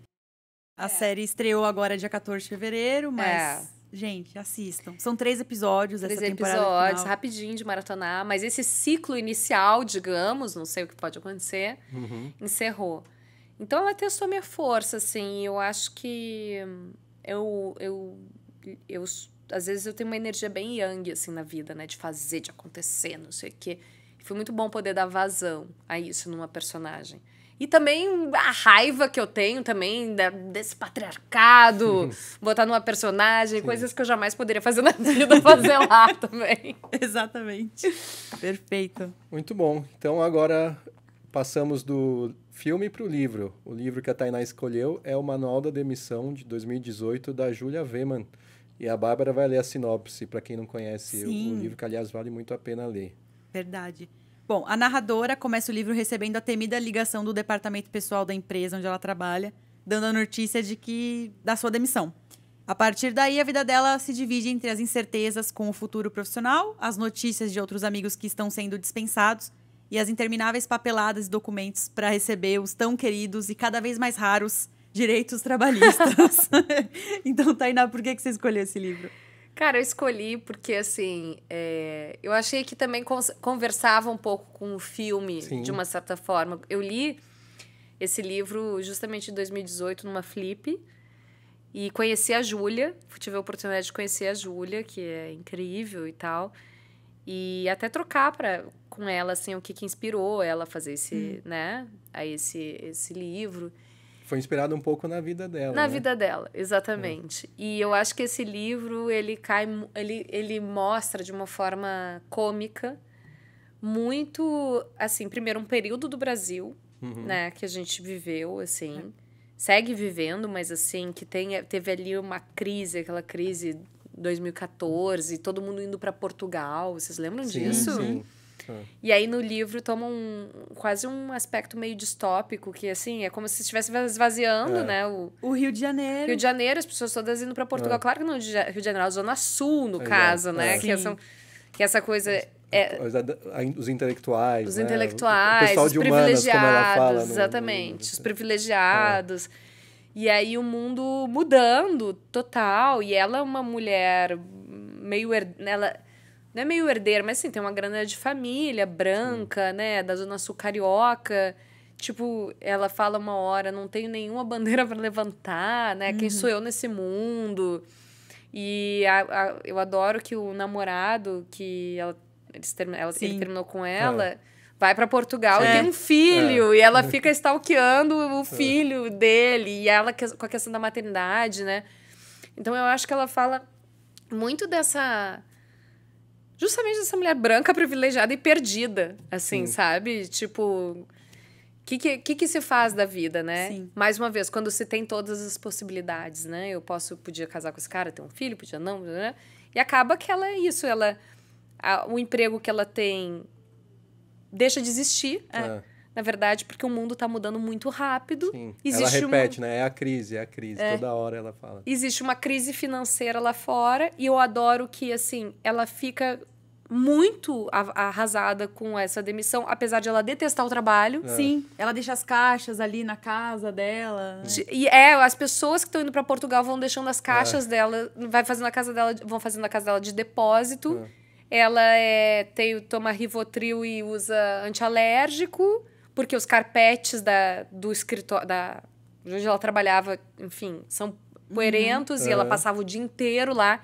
A é. série estreou agora dia 14 de fevereiro, mas. É. Gente, assistam. São três episódios três essa temporada. Três episódios, final.
rapidinho de maratonar. Mas esse ciclo inicial, digamos, não sei o que pode acontecer, uhum. encerrou. Então ela testou minha força, assim. Eu acho que eu, eu, eu. Às vezes eu tenho uma energia bem yang, assim, na vida, né? De fazer, de acontecer, não sei o quê. Foi muito bom poder dar vazão a isso numa personagem. E também a raiva que eu tenho também da, desse patriarcado, botar numa personagem, Sim. coisas que eu jamais poderia fazer na vida, fazer lá
também. Exatamente.
Perfeito. Muito bom. Então agora passamos do filme para o livro. O livro que a Tainá escolheu é o Manual da Demissão de 2018 da Julia Veman. E a Bárbara vai ler a sinopse, para quem não conhece o livro, que aliás vale muito a pena ler.
Verdade. Bom, a narradora começa o livro recebendo a temida ligação do departamento pessoal da empresa onde ela trabalha, dando a notícia de que da sua demissão. A partir daí, a vida dela se divide entre as incertezas com o futuro profissional, as notícias de outros amigos que estão sendo dispensados e as intermináveis papeladas e documentos para receber os tão queridos e cada vez mais raros direitos trabalhistas. então, Tainá, por que, que você escolheu esse livro? Cara,
eu escolhi porque, assim, é... eu achei que também conversava um pouco com o filme, Sim. de uma certa forma. Eu li esse livro justamente em 2018, numa flip, e conheci a Júlia, tive a oportunidade de conhecer a Júlia, que é incrível e tal, e até trocar pra, com ela, assim, o que, que inspirou ela a fazer esse, hum. né, a esse, esse livro
foi inspirado um pouco na vida dela. Na né? vida
dela, exatamente. É. E eu acho que esse livro ele cai, ele, ele mostra de uma forma cômica muito, assim, primeiro um período do Brasil, uhum. né, que a gente viveu, assim, segue vivendo, mas assim que tem, teve ali uma crise, aquela crise 2014, todo mundo indo para Portugal, vocês lembram sim, disso? Sim. E aí no livro toma um quase um aspecto meio distópico, que assim, é como se estivesse esvaziando, é. né? O, o Rio de Janeiro. Rio de Janeiro, as pessoas todas indo para Portugal. É. Claro que no Rio de Janeiro, é a Zona Sul, no é, caso, né? É. Que, são, que essa coisa. É
os intelectuais. Os né? intelectuais, o pessoal os de humanas, privilegiados. Fala, exatamente.
No, no... Os privilegiados. E aí o mundo mudando total. E ela é uma mulher meio. Ela, não é meio herdeira, mas assim, tem uma grana de família, branca, Sim. né? Da Zona Sul Carioca. Tipo, ela fala uma hora, não tenho nenhuma bandeira para levantar, né? Uhum. Quem sou eu nesse mundo? E a, a, eu adoro que o namorado, que ela, eles term, ela, ele terminou com ela. É. Vai para Portugal é. e tem um filho, é. e ela fica stalkeando o é. filho dele, e ela com a questão da maternidade, né? Então eu acho que ela fala muito dessa justamente dessa mulher branca, privilegiada e perdida, assim, Sim. sabe? Tipo, o que, que, que, se faz da vida, né? Sim. Mais uma vez, quando se tem todas as possibilidades, né? Eu posso, podia casar com esse cara, ter um filho, podia não, né? E acaba que ela é isso, ela... A, o emprego que ela tem deixa de existir. É. É na verdade, porque o mundo está mudando muito rápido. Sim. Existe ela repete,
uma... né? É a crise, é a crise. É. Toda hora ela fala. Existe
uma crise financeira lá fora e eu adoro que, assim, ela fica muito arrasada com essa demissão, apesar de ela detestar o trabalho. É. Sim, ela deixa as caixas ali na casa dela. Né? E é, as pessoas que estão indo para Portugal vão deixando as caixas é. dela, vai fazendo a casa dela, vão fazendo a casa dela de depósito. É. Ela é, tem, toma Rivotril e usa antialérgico porque os carpetes da, do escritório, da, onde ela trabalhava, enfim, são poerentos uhum. e ela é. passava o dia inteiro lá.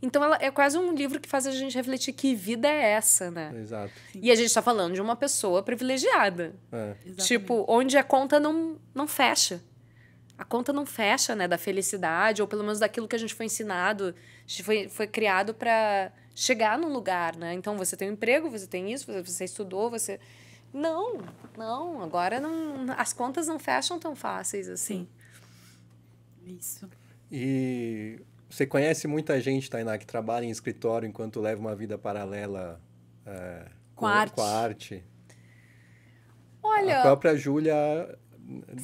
Então, ela, é quase um livro que faz a gente refletir que vida é essa, né? Exato. E a gente está falando de uma pessoa privilegiada. É. Tipo, onde a conta não, não fecha. A conta não fecha, né? Da felicidade, ou pelo menos daquilo que a gente foi ensinado, foi, foi criado para chegar num lugar, né? Então, você tem um emprego, você tem isso, você estudou, você não, não. Agora não, as contas não fecham tão fáceis assim. Isso.
E você conhece muita gente, Tainá, que trabalha em escritório enquanto leva uma vida paralela é, com, com, a arte. com a arte.
Olha. A própria
Júlia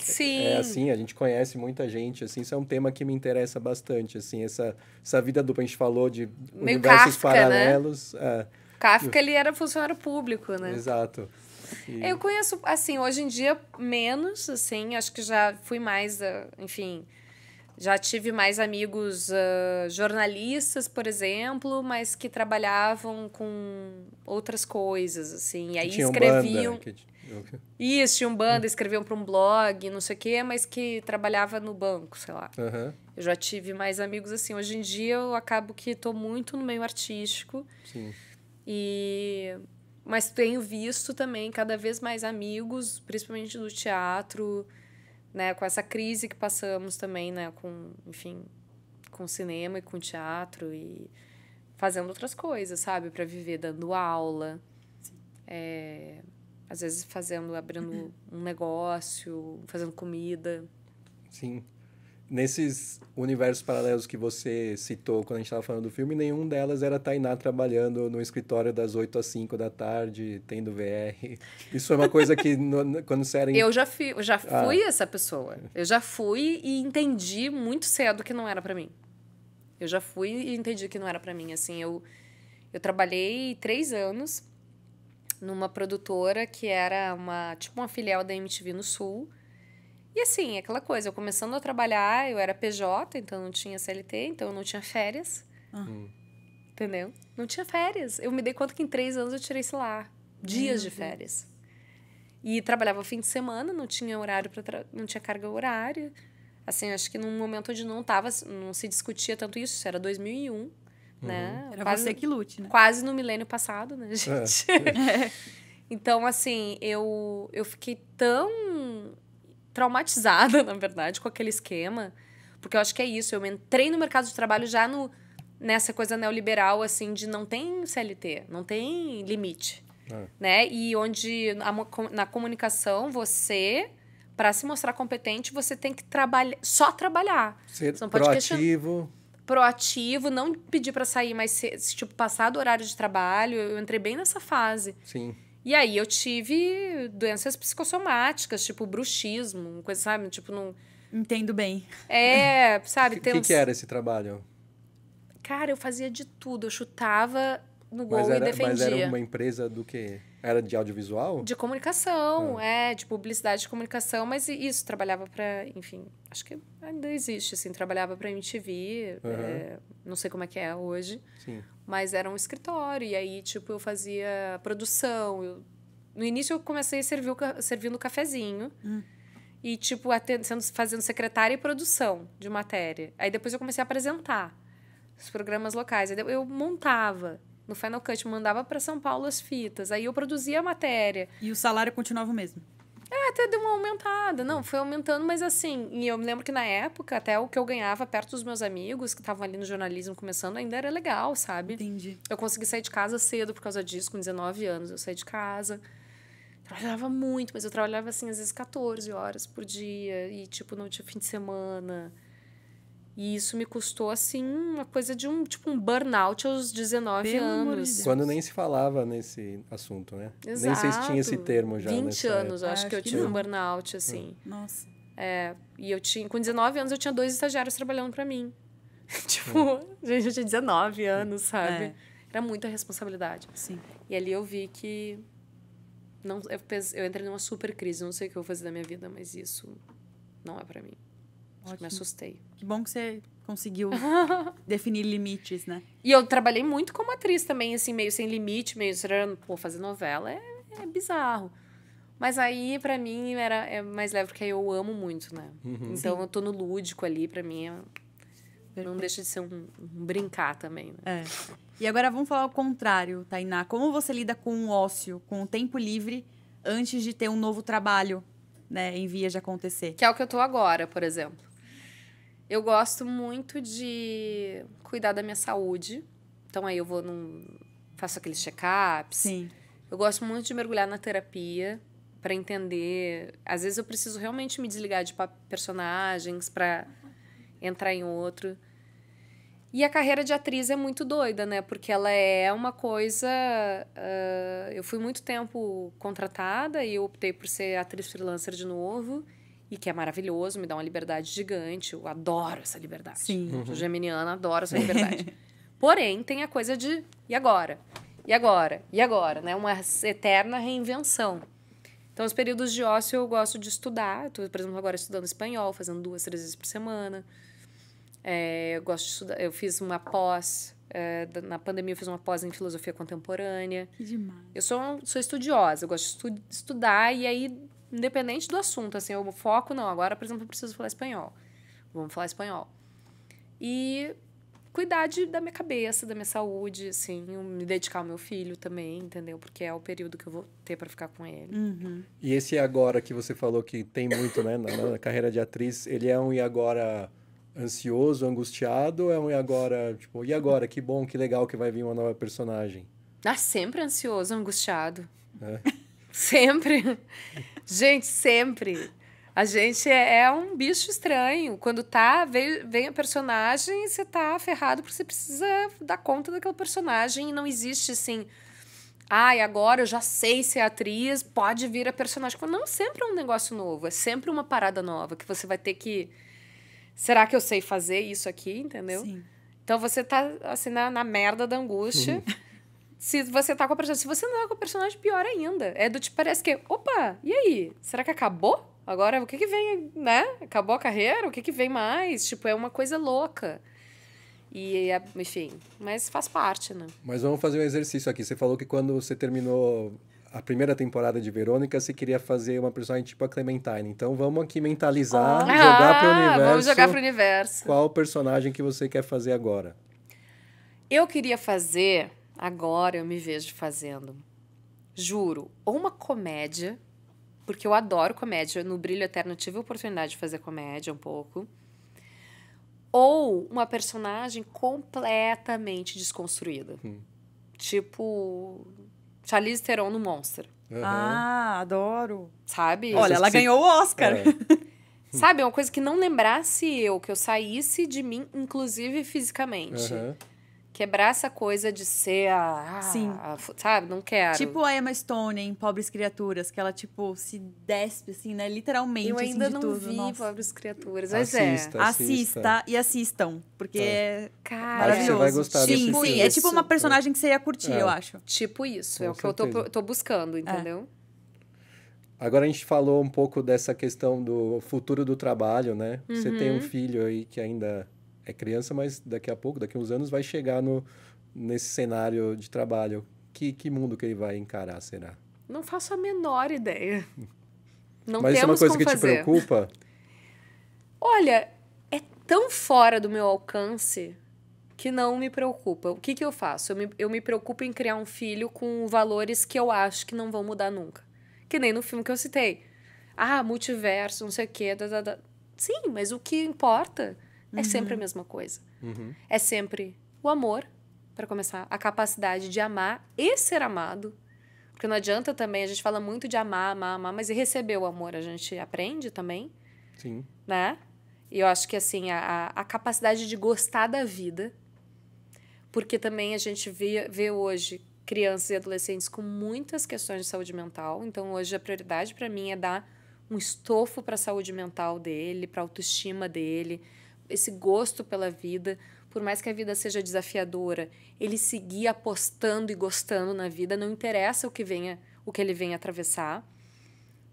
Sim. É assim, a gente conhece muita gente, assim, isso é um tema que me interessa bastante, assim, essa, essa vida dupla, a gente falou de Meio universos Kafka, né? paralelos. Né? É. Kafka, ele
era funcionário público, né?
Exato. Sim. Eu
conheço, assim, hoje em dia menos, assim, acho que já fui mais, ah, enfim, já tive mais amigos uh, jornalistas, por exemplo, mas que trabalhavam com outras coisas, assim. E aí tinha escreviam. Um banda, que... Isso, tinham um banda, hum. escreviam para um blog, não sei o quê, mas que trabalhava no banco, sei lá. Uhum. Eu já tive mais amigos assim. Hoje em dia eu acabo que estou muito no meio artístico. Sim. E mas tenho visto também cada vez mais amigos, principalmente do teatro, né, com essa crise que passamos também, né, com, enfim, com cinema e com teatro e fazendo outras coisas, sabe, para viver, dando aula. É, às vezes fazendo, abrindo um negócio, fazendo comida.
Sim nesses universos paralelos que você citou quando a gente estava falando do filme, nenhum delas era Tainá trabalhando no escritório das 8 às 5 da tarde, tendo VR. Isso é uma coisa que no, quando você era... Em... Eu já, fi, eu já ah. fui ah.
essa pessoa. Eu já fui e entendi muito cedo que não era para mim. Eu já fui e entendi que não era para mim. Assim, eu, eu trabalhei três anos numa produtora que era uma tipo uma filial da MTV no Sul, e assim, é aquela coisa, eu começando a trabalhar, eu era PJ, então não tinha CLT, então eu não tinha férias. Ah. Hum. Entendeu? Não tinha férias. Eu me dei conta que em três anos eu tirei, sei lá, dias de férias. E trabalhava fim de semana, não tinha horário para não tinha carga horária. Assim, acho que num momento onde não tava, não se discutia tanto isso, isso era 2001, uhum. né? Era quase, você que lute, né? Quase no milênio passado, né, é. gente? É. então, assim, eu eu fiquei tão traumatizada, na verdade, com aquele esquema. Porque eu acho que é isso. Eu entrei no mercado de trabalho já no, nessa coisa neoliberal, assim, de não tem CLT, não tem limite. É. Né? E onde a, na comunicação você para se mostrar competente, você tem que trabalhar, só trabalhar. Ser você não pode proativo. Proativo, não pedir para sair mas cedo, tipo, passar do horário de trabalho. Eu entrei bem nessa fase. Sim. E aí eu tive doenças psicossomáticas, tipo bruxismo, coisa, sabe? Tipo, não. Entendo bem. É, sabe? O que, uns... que, era
esse trabalho?
Cara, eu fazia de tudo. Eu chutava no gol mas era, e defendia. Mas era uma
empresa do que? Era de audiovisual? De
comunicação, ah. é, de publicidade de comunicação, mas isso, trabalhava para, enfim, acho que ainda existe, assim, trabalhava para MTV, uhum. é, não sei como é que é hoje, Sim. mas era um escritório, e aí, tipo, eu fazia produção, eu, no início eu comecei servir, servindo cafezinho, hum. e, tipo, sendo, fazendo secretária e produção de matéria. Aí depois eu comecei a apresentar os programas locais, eu montava, no Final Cut, mandava para São Paulo as fitas, aí eu produzia
a matéria. E o salário continuava o mesmo?
É, até deu uma aumentada. Não, foi aumentando, mas assim, e eu me lembro que na época, até o que eu ganhava perto dos meus amigos que estavam ali no jornalismo começando, ainda era legal, sabe? Entendi. Eu consegui sair de casa cedo por causa disso, com 19 anos. Eu saí de casa. Trabalhava muito, mas eu trabalhava assim, às vezes 14 horas por dia, e tipo, não tinha fim de semana. E isso me custou, assim, uma coisa de um, tipo, um burnout aos 19 Pelo anos. De Quando
nem se falava nesse assunto, né? Exato. Nem sei se tinha esse termo já. 20 anos, acho, acho, que eu que tive não. um
burnout, assim. Hum. Nossa. É, e eu tinha, com 19 anos, eu tinha dois estagiários trabalhando para mim. tipo, hum. gente, eu tinha 19 anos, hum. sabe? É. Era muita responsabilidade. Sim. E ali eu vi que. Não, eu, eu entrei numa super crise, não sei o que eu vou fazer da minha vida, mas isso não é
para mim. Acho que me assustei. Que bom que você conseguiu definir limites, né?
E eu trabalhei muito como atriz também, assim, meio sem limite, meio pô, fazer novela é, é bizarro. Mas aí, para mim, era é mais leve, porque eu amo muito, né? Uhum. Então, eu tô no lúdico ali, para mim, é... não deixa de ser um, um brincar
também, né? É. E agora vamos falar o contrário, Tainá. Como você lida com o ócio, com o tempo livre, antes de ter um novo trabalho, né, em vias de acontecer? Que é o que eu tô agora, por exemplo. Eu gosto muito de cuidar da minha
saúde. Então aí eu vou num faço aqueles check-ups. Sim. Eu gosto muito de mergulhar na terapia para entender. Às vezes eu preciso realmente me desligar de personagens para entrar em outro. E a carreira de atriz é muito doida, né? Porque ela é uma coisa. Uh, eu fui muito tempo contratada e eu optei por ser atriz freelancer de novo e que é maravilhoso, me dá uma liberdade gigante. Eu adoro essa liberdade. Sim. Uhum. Geminiana, adoro essa liberdade. Porém, tem a coisa de e agora? E agora? E agora? Né? Uma eterna reinvenção. Então, os períodos de ócio eu gosto de estudar. Estou, por exemplo, agora estudando espanhol, fazendo duas, três vezes por semana. É, eu gosto de estudar. Eu fiz uma pós. É, na pandemia eu fiz uma pós em filosofia contemporânea. Que demais. Eu sou, sou estudiosa, eu gosto de estu, estudar. E aí independente do assunto, assim, eu foco, não, agora, por exemplo, eu preciso falar espanhol. Vamos falar espanhol. E cuidar de, da minha cabeça, da minha saúde, assim, me dedicar ao meu filho também, entendeu? Porque é o período que eu vou ter para ficar com ele. Uhum.
E esse agora que você falou que tem muito, né, na, na carreira de atriz, ele é um e agora ansioso, angustiado, ou é um e agora, tipo, e agora, que bom, que legal que vai vir uma nova personagem?
Ah, sempre ansioso, angustiado. É. Sempre. gente, sempre. A gente é, é um bicho estranho. Quando tá, vem, vem a personagem e você tá ferrado porque você precisa dar conta daquela personagem e não existe assim. Ai, ah, agora eu já sei ser atriz, pode vir a personagem. Não, sempre é um negócio novo, é sempre uma parada nova que você vai ter que. Será que eu sei fazer isso aqui? Entendeu? Sim. Então você tá assim na, na merda da angústia. Sim se você tá com a personagem. Se você não tá com a personagem, pior ainda. É do tipo, parece que, opa, e aí? Será que acabou? Agora, o que que vem, né? Acabou a carreira? O que que vem mais? Tipo, é uma coisa louca. E, é, enfim, mas faz parte, né?
Mas vamos fazer um exercício aqui. Você falou que quando você terminou a primeira temporada de Verônica, você queria fazer uma personagem tipo a Clementine. Então vamos aqui mentalizar, ah, jogar pro universo. Vamos jogar pro universo. Qual personagem que você quer fazer agora?
Eu queria fazer agora eu me vejo fazendo, juro, ou uma comédia, porque eu adoro comédia, no Brilho Eterno tive a oportunidade de fazer comédia um pouco, ou uma personagem completamente desconstruída. Hum. Tipo Charlize Theron no Monster.
Uhum. Ah,
adoro. Sabe? Olha, ela ganhou o Oscar. É. Sabe, é uma coisa que não lembrasse eu, que eu saísse de mim, inclusive fisicamente. Uhum
quebrar essa coisa de ser a, Sim. A, sabe? Não quero. Tipo a Emma Stone em Pobres Criaturas, que ela, tipo, se despe, assim, né? Literalmente. Eu assim, ainda assim, não tudo. vi Nossa. Pobres
Criaturas, mas é. assista, é. Assista. assista
e assistam, porque é, é Cara, que Você vai gostar sim sim É tipo uma personagem que você ia curtir, é. eu acho. Tipo isso, Com é o certeza. que eu tô, tô buscando, é. entendeu?
É. Agora a gente falou um pouco dessa questão do futuro do trabalho, né? Uhum. Você tem um uhum. filho aí que ainda é criança, mas daqui a pouco, daqui a uns anos, vai chegar no, nesse cenário de trabalho. Que, que mundo que ele vai encarar, será?
Não faço a menor ideia. Não mas temos isso é uma coisa que fazer. te preocupa? Olha, é tão fora do meu alcance que não me preocupa. O que, que eu faço? Eu me, eu me preocupo em criar um filho com valores que eu acho que não vão mudar nunca. Que nem no filme que eu citei. Ah, multiverso, não sei o quê. Da, da, da. Sim, mas o que importa Uhum. É sempre a uhum. mesma coisa. Uhum. É sempre o amor, para começar, a capacidade de amar e ser amado. Porque não adianta também, a gente fala muito de amar, amar, amar, mas e receber o amor? A gente aprende também. Sim. Né? E eu acho que, assim, a, a capacidade de gostar da vida, porque também a gente vê, vê hoje crianças e adolescentes com muitas questões de saúde mental. Então, hoje, a prioridade para mim é dar um estofo para a saúde mental dele, para a autoestima dele, esse gosto pela vida, por mais que a vida seja desafiadora, ele seguir apostando e gostando na vida, não interessa o que venha, o que ele venha atravessar.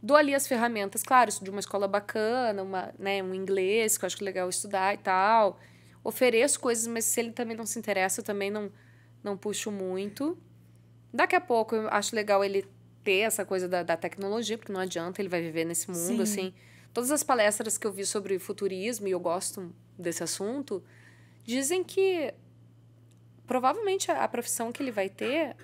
Dou ali as ferramentas, claro, de uma escola bacana, uma, né, um inglês que eu acho é legal estudar e tal. Ofereço coisas, mas se ele também não se interessa, eu também não, não puxo muito. Daqui a pouco eu acho legal ele ter essa coisa da, da tecnologia, porque não adianta, ele vai viver nesse mundo, Sim. assim. Todas as palestras que eu vi sobre futurismo, e eu gosto desse assunto, dizem que provavelmente a, profissão que ele vai ter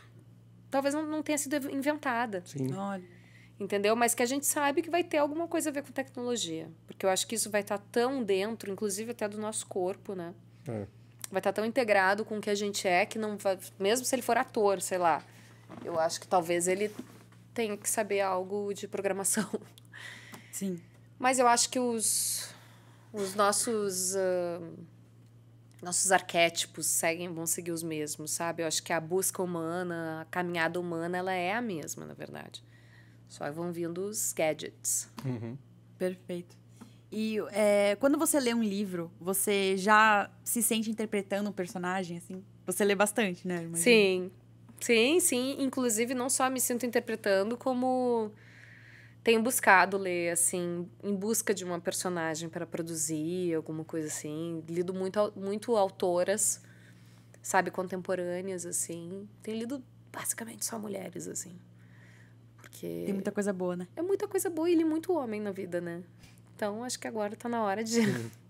talvez não, não tenha sido inventada. Sim. Olha entendeu? Mas que a gente sabe que vai ter alguma coisa a ver com tecnologia, porque eu acho que isso vai estar tá tão dentro, inclusive até do nosso corpo, né? É. Vai estar tá tão integrado com o que a gente é que não vai, mesmo se ele for ator, sei lá, eu acho que talvez ele tenha que saber algo de programação. Sim. Mas eu acho que os os nossos. Uh, nossos arquétipos seguem vão seguir os mesmos, sabe? Eu acho que a busca humana, a caminhada humana, ela é a mesma, na verdade.
Só vão vindo os gadgets. Uhum. Perfeito. E é, quando você lê um livro, você já se sente interpretando um personagem, assim? Você lê bastante, né? Sim. Sim, sim. Inclusive, não só me sinto interpretando,
como tenho buscado ler, assim, em busca de uma personagem para produzir, alguma coisa assim. Lido muito, muito autoras, sabe, contemporâneas, assim. Tenho lido basicamente só mulheres, assim.
Porque. Tem muita coisa boa, né?
É muita coisa boa e li muito homem na vida, né? Então acho que agora está na hora de. Uhum.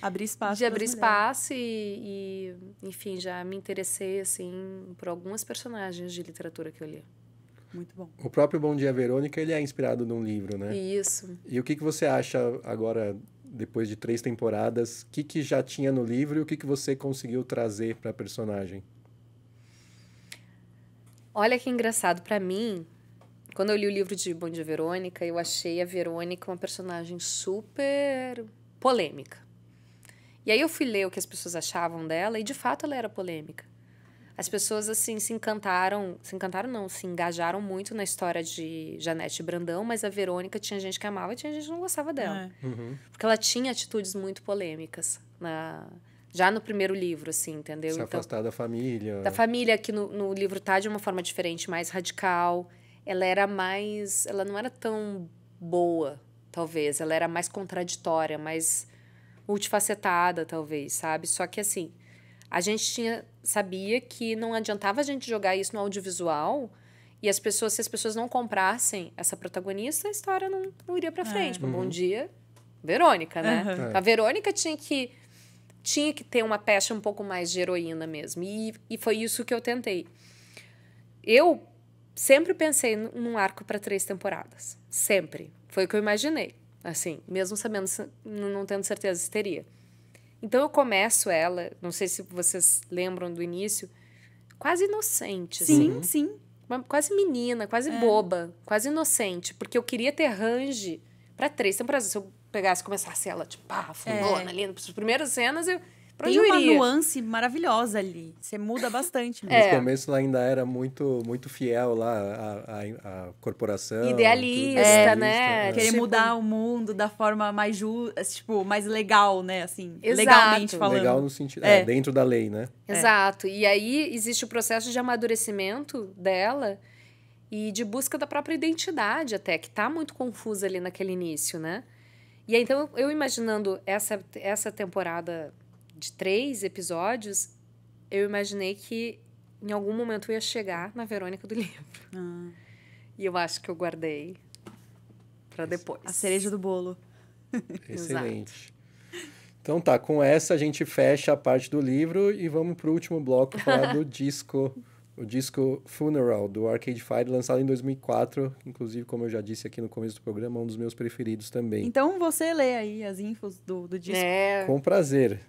abrir espaço. De abrir espaço e, e, enfim, já me interessei, assim, por algumas personagens de literatura que eu li. Muito bom.
O próprio Bom Dia Verônica, ele é inspirado num livro, né? Isso. E o que, que você acha agora, depois de três temporadas, o que, que já tinha no livro e o que, que você conseguiu trazer para a personagem?
Olha que engraçado, para mim, quando eu li o livro de Bom Dia Verônica, eu achei a Verônica uma personagem super polêmica. E aí eu fui ler o que as pessoas achavam dela e de fato ela era polêmica. As pessoas, assim, se encantaram... Se encantaram, não. Se engajaram muito na história de Janete Brandão, mas a Verônica tinha gente que amava e tinha gente que não gostava dela. É. Uhum. Porque ela tinha atitudes muito polêmicas na já no primeiro livro, assim, entendeu? Se então, afastar
da família. Da família,
que no, no, livro tá de uma forma diferente, mais radical. Ela era mais. Ela não era tão boa, talvez. Ela era mais contraditória, mais multifacetada, talvez, sabe? Só que, assim, a gente tinha, sabia que não adiantava a gente jogar isso no audiovisual e as pessoas, se as pessoas não comprassem essa protagonista, a história não, não iria para é. frente. É. Uhum. Bom dia, Verônica, né? Uhum. A Verônica tinha que tinha que ter uma pecha um pouco mais de heroína mesmo. E, e foi isso que eu tentei. Eu sempre pensei num arco para três temporadas. Sempre. Foi o que eu imaginei. Assim, mesmo sabendo, não tendo certeza se teria. Então eu começo ela, não sei se vocês lembram do início, quase inocente. Sim, assim. sim. Uma, quase menina, quase é. boba, quase inocente, porque eu queria ter range para três temporadas. Se eu pegasse e começasse ela, tipo, pá, fulona é.
linda. nas primeiras cenas, eu Pra tem uma nuance maravilhosa ali. Você muda bastante. É. No
começo ainda era muito muito fiel lá à, à, à corporação. Idealista, né? É. Querer tipo...
mudar o mundo da forma mais ju... tipo, mais legal, né? Assim, Exato. legalmente falando. Legal no sentido... É. é dentro da lei, né? É. Exato. E
aí existe o processo de amadurecimento dela e de busca da própria identidade até, que tá muito confusa ali naquele início, né? E aí, então, eu imaginando essa, essa temporada de três episódios, eu imaginei que em algum momento eu ia chegar na Verônica do livro. Ah. E eu acho que
eu guardei para depois. A cereja do bolo. Excelente.
Então tá, com essa a gente fecha a parte do livro e vamos para o último bloco falar do disco, o disco Funeral do Arcade Fire, lançado em 2004, inclusive como eu já disse aqui no começo do programa, é um dos meus preferidos também.
Então você lê aí as infos do, do disco. É. Com
prazer.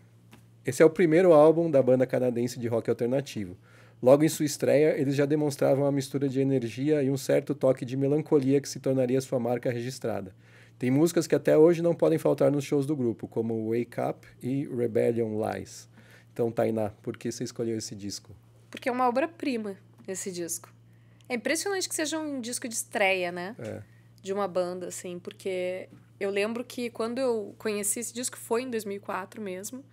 Esse é o primeiro álbum da banda canadense de rock alternativo. Logo em sua estreia, eles já demonstravam uma mistura de energia e um certo toque de melancolia que se tornaria sua marca registrada. Tem músicas que até hoje não podem faltar nos shows do grupo, como Wake Up e Rebellion Lies. Então, Tainá, por que você escolheu esse disco?
Porque é uma obra-prima esse disco. É impressionante que seja um disco de estreia, né? É. De uma banda, assim, porque eu lembro que quando eu conheci esse disco foi em 2004 mesmo.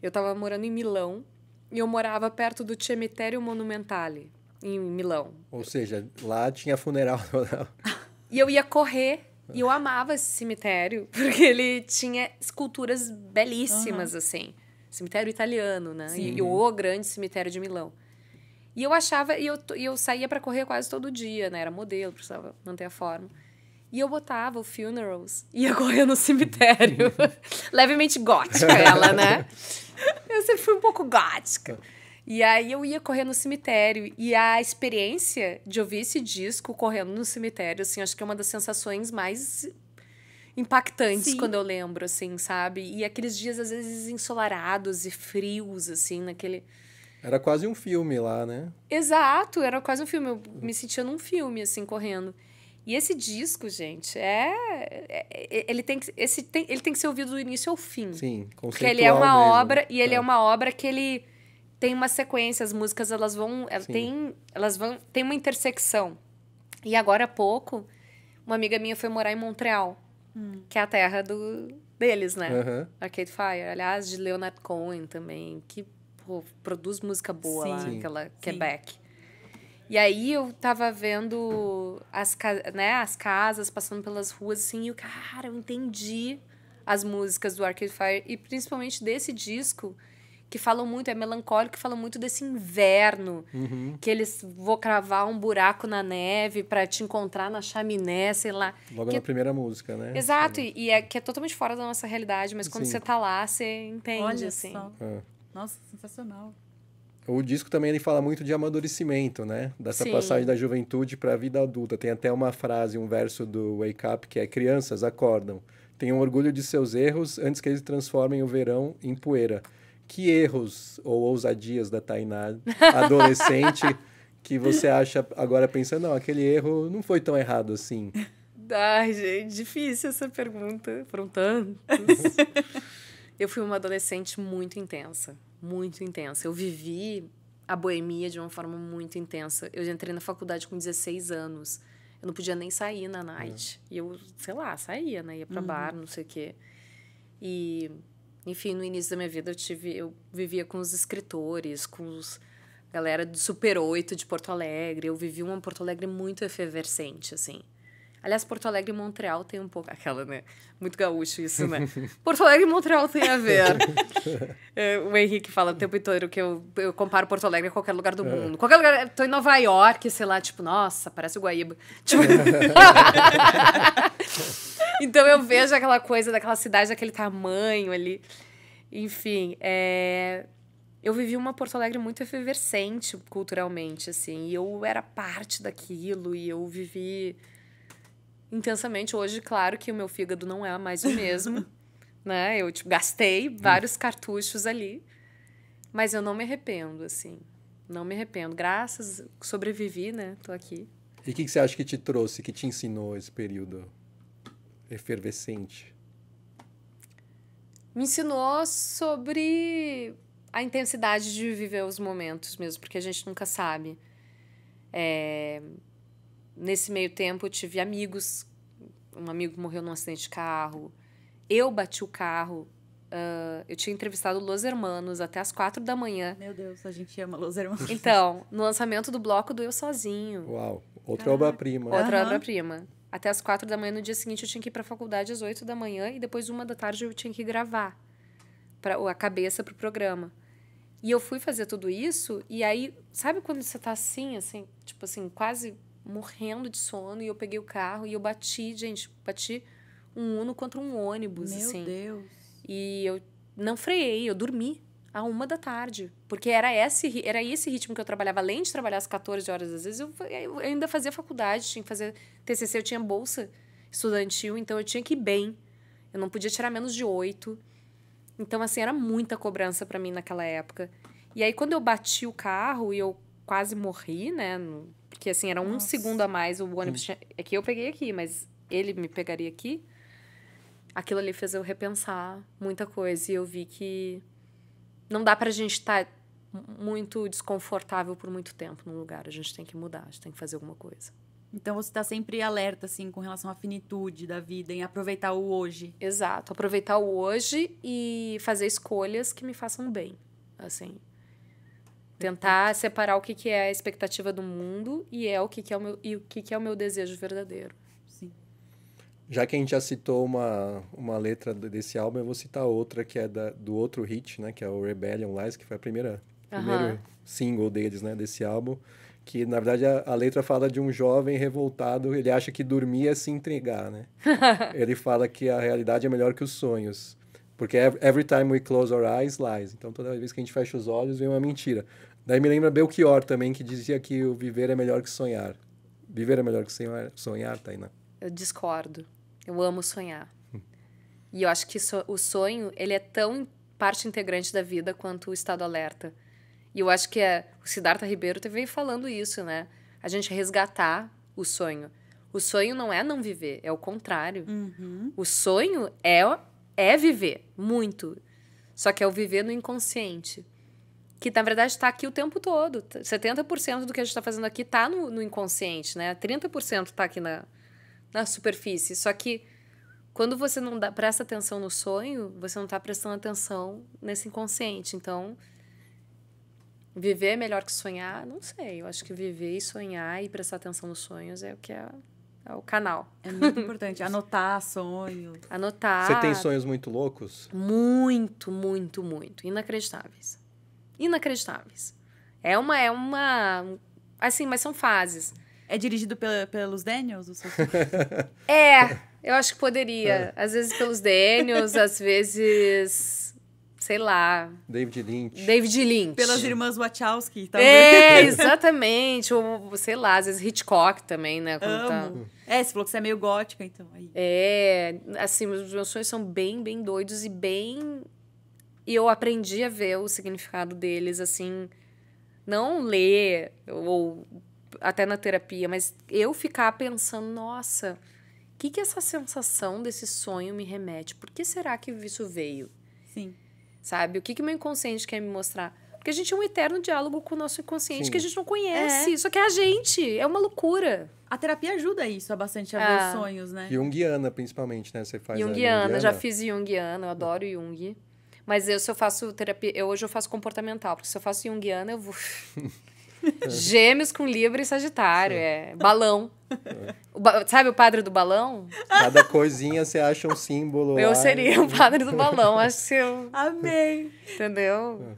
Eu estava morando em Milão e eu morava perto do Cemitério Monumentale, em Milão.
Ou seja, lá tinha funeral.
e eu ia correr. E eu amava esse cemitério, porque ele tinha esculturas belíssimas, uhum. assim. Cemitério italiano, né? Sim. E, o grande cemitério de Milão. E eu achava, e eu, e eu saía para correr quase todo dia, né? Era modelo, precisava manter a forma. E eu botava o Funerals e ia correr no cemitério. Levemente gótica ela, né? Eu sempre fui um pouco gótica. E aí eu ia correr no cemitério. E a experiência de ouvir esse disco correndo no cemitério, assim, acho que é uma das sensações mais impactantes Sim. quando eu lembro, assim, sabe? E aqueles dias, às vezes, ensolarados e frios, assim, naquele.
Era quase um filme lá, né?
Exato, era quase um filme. Eu me sentia num filme, assim, correndo. E esse disco, gente, é, é, é ele tem que esse tem, ele tem que ser ouvido do início ao fim. Sim, Porque ele é uma mesmo. obra e ele é. é. uma obra que ele tem uma sequência, as músicas elas vão, ela tem, elas vão, tem uma intersecção. E agora há pouco, uma amiga minha foi morar em Montreal, hum. que é a terra do deles, né? Uhum. Arcade Fire, aliás, de Leonard Cohen também, que pô, produz música boa Sim. lá, aquela Sim. Quebec. E aí eu tava vendo as, né, as casas passando pelas ruas, assim, e eu, cara, eu entendi as músicas do Arcade Fire, e principalmente desse disco, que falam muito, é melancólico, que falam muito desse inverno, uhum. que eles vão cravar um buraco na neve para te encontrar na chaminé, sei lá. Logo que na é
primeira música, né? Exato, e,
e, é que é totalmente fora da nossa realidade, mas quando Sim. você tá lá, você entende, Olha assim. Só. É. Nossa, sensacional.
O disco também ele fala muito de amadurecimento, né? Dessa Sim. passagem da juventude para a vida adulta. Tem até uma frase, um verso do Wake Up que é: Crianças, acordam. Tenham orgulho de seus erros antes que eles transformem o verão em poeira. Que erros ou ousadias da Tainá, adolescente, que você acha agora pensando, não, aquele erro não foi tão errado assim?
Ai, gente, difícil essa pergunta. Foram tantos. Eu fui uma adolescente muito intensa muito intensa. Eu vivi a boemia de uma forma muito intensa. Eu entrei na faculdade com 16 anos. Eu não podia nem sair na night. É. E eu, sei lá, saía, né? Ia pra uhum. bar, não sei o quê. E, enfim, no início da minha vida eu tive... Eu vivia com os escritores, com os... Galera do Super 8 de Porto Alegre. Eu vivi uma Porto Alegre muito efervescente, assim. Aliás, Porto Alegre e Montreal tem um pouco. Aquela, né? Muito gaúcho isso, né? Porto Alegre e Montreal tem a ver. é, o Henrique fala o tempo inteiro que eu, eu comparo Porto Alegre a qualquer lugar do é. mundo. Qualquer lugar. Tô em Nova York, sei lá, tipo, nossa, parece o Guaíba. Tipo... então eu vejo aquela coisa daquela cidade, daquele tamanho ali. Enfim, é eu vivi uma Porto Alegre muito efervescente culturalmente, assim, e eu era parte daquilo, e eu vivi intensamente. Hoje, claro que o meu fígado não é mais o mesmo, né? Eu tipo, gastei vários cartuchos ali, mas eu não me arrependo, assim. Não me arrependo. Graças, sobrevivi, né? Tô aqui.
E o que, que você acha que te trouxe, que te ensinou esse período efervescente?
Me ensinou sobre a intensidade de viver os momentos mesmo, porque a gente nunca sabe. É, Nesse meio tempo, eu tive amigos. Um amigo morreu num acidente de carro. Eu bati o carro. Uh, eu tinha entrevistado Los Hermanos até as quatro da manhã. Meu Deus, a gente ama Los Hermanos. Então, no lançamento do bloco do Eu Sozinho. Uau,
outra obra-prima. Outra uhum.
obra-prima. Até as quatro da manhã, no dia seguinte, eu tinha que ir para a faculdade às oito da manhã e depois, uma da tarde, eu tinha que gravar pra, a cabeça para o programa. E eu fui fazer tudo isso, e aí, sabe quando você tá assim, assim, tipo assim, quase morrendo de sono e eu peguei o carro e eu bati, gente, bati um Uno contra um ônibus, Meu assim. Meu Deus. E eu não freiei, eu dormi a uma da tarde, porque era esse, era esse ritmo que eu trabalhava, além de trabalhar às 14 horas, às vezes eu, eu ainda fazia faculdade, tinha que fazer TCC, eu tinha bolsa estudantil, então eu tinha que ir bem, eu não podia tirar menos de oito, então assim, era muita cobrança para mim naquela época, e aí quando eu bati o carro e eu quase morri, né, no, porque assim, era um Nossa. segundo a mais, o ônibus hum. tinha... É que eu peguei aqui, mas ele me pegaria aqui. Aquilo ali fez eu repensar muita coisa e eu vi que não dá pra gente estar tá muito desconfortável por muito tempo num lugar. A gente tem que mudar, a gente tem que fazer alguma coisa.
Então você está sempre alerta, assim, com relação à finitude da vida, em aproveitar o hoje. Exato, aproveitar o
hoje e fazer escolhas que me façam bem. Assim, Tentar separar o que, que é a expectativa do mundo e é o que, que é o meu e o que, que é o meu desejo verdadeiro. Sim.
Já que a gente já citou uma, uma letra desse álbum, eu vou citar outra que é da, do outro hit, né, que é o Rebellion Lies, que foi a primeira primeiro uh -huh. single deles, né, desse álbum, que na verdade a, a, letra fala de um jovem revoltado, ele acha que dormir é se entregar, né? ele fala que a realidade é melhor que os sonhos. Porque every time we close our eyes, lies. Então, toda vez que a gente fecha os olhos, vem uma mentira. Daí me lembra Belchior também, que dizia que o viver é melhor que sonhar. Viver é melhor que sonhar, sonhar Tainá?
Eu discordo. Eu amo sonhar. e eu acho que so o sonho, ele é tão parte integrante da vida quanto o estado alerta. E eu acho que é, o Siddhartha Ribeiro teve falando isso, né? A gente resgatar o sonho. O sonho não é não viver, é o contrário. Uhum. O sonho é, é viver, muito. Só que é o viver no inconsciente que na verdade está aqui o tempo todo. 70% do que a gente está fazendo aqui está no, no, inconsciente, né? 30% está aqui na, na superfície. Só que quando você não dá, presta atenção no sonho, você não está prestando atenção nesse inconsciente. Então, viver é melhor que sonhar? Não sei. Eu acho que viver e sonhar e prestar atenção nos sonhos é o que é, é o canal. É muito importante. Anotar sonho. Anotar. Você tem
sonhos muito loucos?
Muito, muito, muito. Inacreditáveis inacreditáveis. É uma, é uma. Assim, mas são fases. É dirigido pelos Daniels? é, eu acho que poderia. É. Às vezes pelos Daniels, às vezes. Sei lá. David Lynch. David Lynch. Pelas
irmãs Wachowski, talvez. Tá é,
exatamente. Ou, sei lá, às vezes Hitchcock também, né? Tá... É, você falou que você é meio gótica, então. Aí. É, assim, os meus sonhos são bem, bem doidos e bem e eu aprendi a ver o significado deles, assim, não ler ou até na terapia, mas eu ficar pensando, nossa, o que, que essa sensação desse sonho me remete? Por que será que isso veio? Sim. Sabe? O que, que meu inconsciente quer me mostrar? Porque a gente tem é um eterno diálogo com o nosso inconsciente Sim. que a gente não conhece. É. Só é a gente. É uma loucura. A terapia ajuda isso a bastante a ver ah. os sonhos, né?
Jungiana principalmente, né? Você faz Jungiana, já fiz
Jungiana, eu adoro Jung. Mas eu, se eu faço terapia. Eu, hoje eu faço comportamental, porque se eu faço junguiana, eu vou. Gêmeos com Libra e Sagitário. Sim. É balão. O ba...
Sabe o padre do balão? Cada
coisinha você acha um símbolo. Eu lá, seria o padre do
balão, acho que eu. Amei! Entendeu?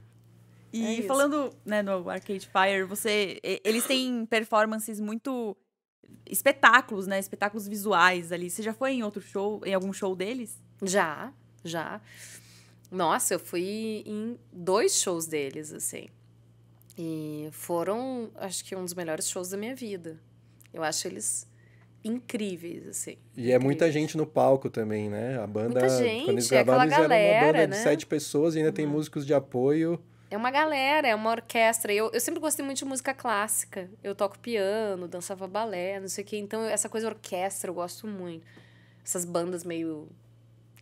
É. E é falando né, no Arcade Fire, você. Eles têm performances muito. espetáculos, né? Espetáculos visuais ali. Você já foi em outro show, em algum show deles? Já, já. Nossa, eu fui em dois shows deles, assim. E
foram, acho que, um dos melhores shows da minha vida. Eu acho eles incríveis, assim. E
incríveis. é muita gente no palco também, né? A banda, muita gente, quando eles gravaram, é eles galera, eram uma banda né? de sete pessoas e ainda tem músicos de apoio.
É uma galera, é uma orquestra. Eu, eu sempre gostei muito de música clássica. Eu toco piano, dançava balé, não sei o quê. Então, essa coisa orquestra eu gosto muito. Essas bandas meio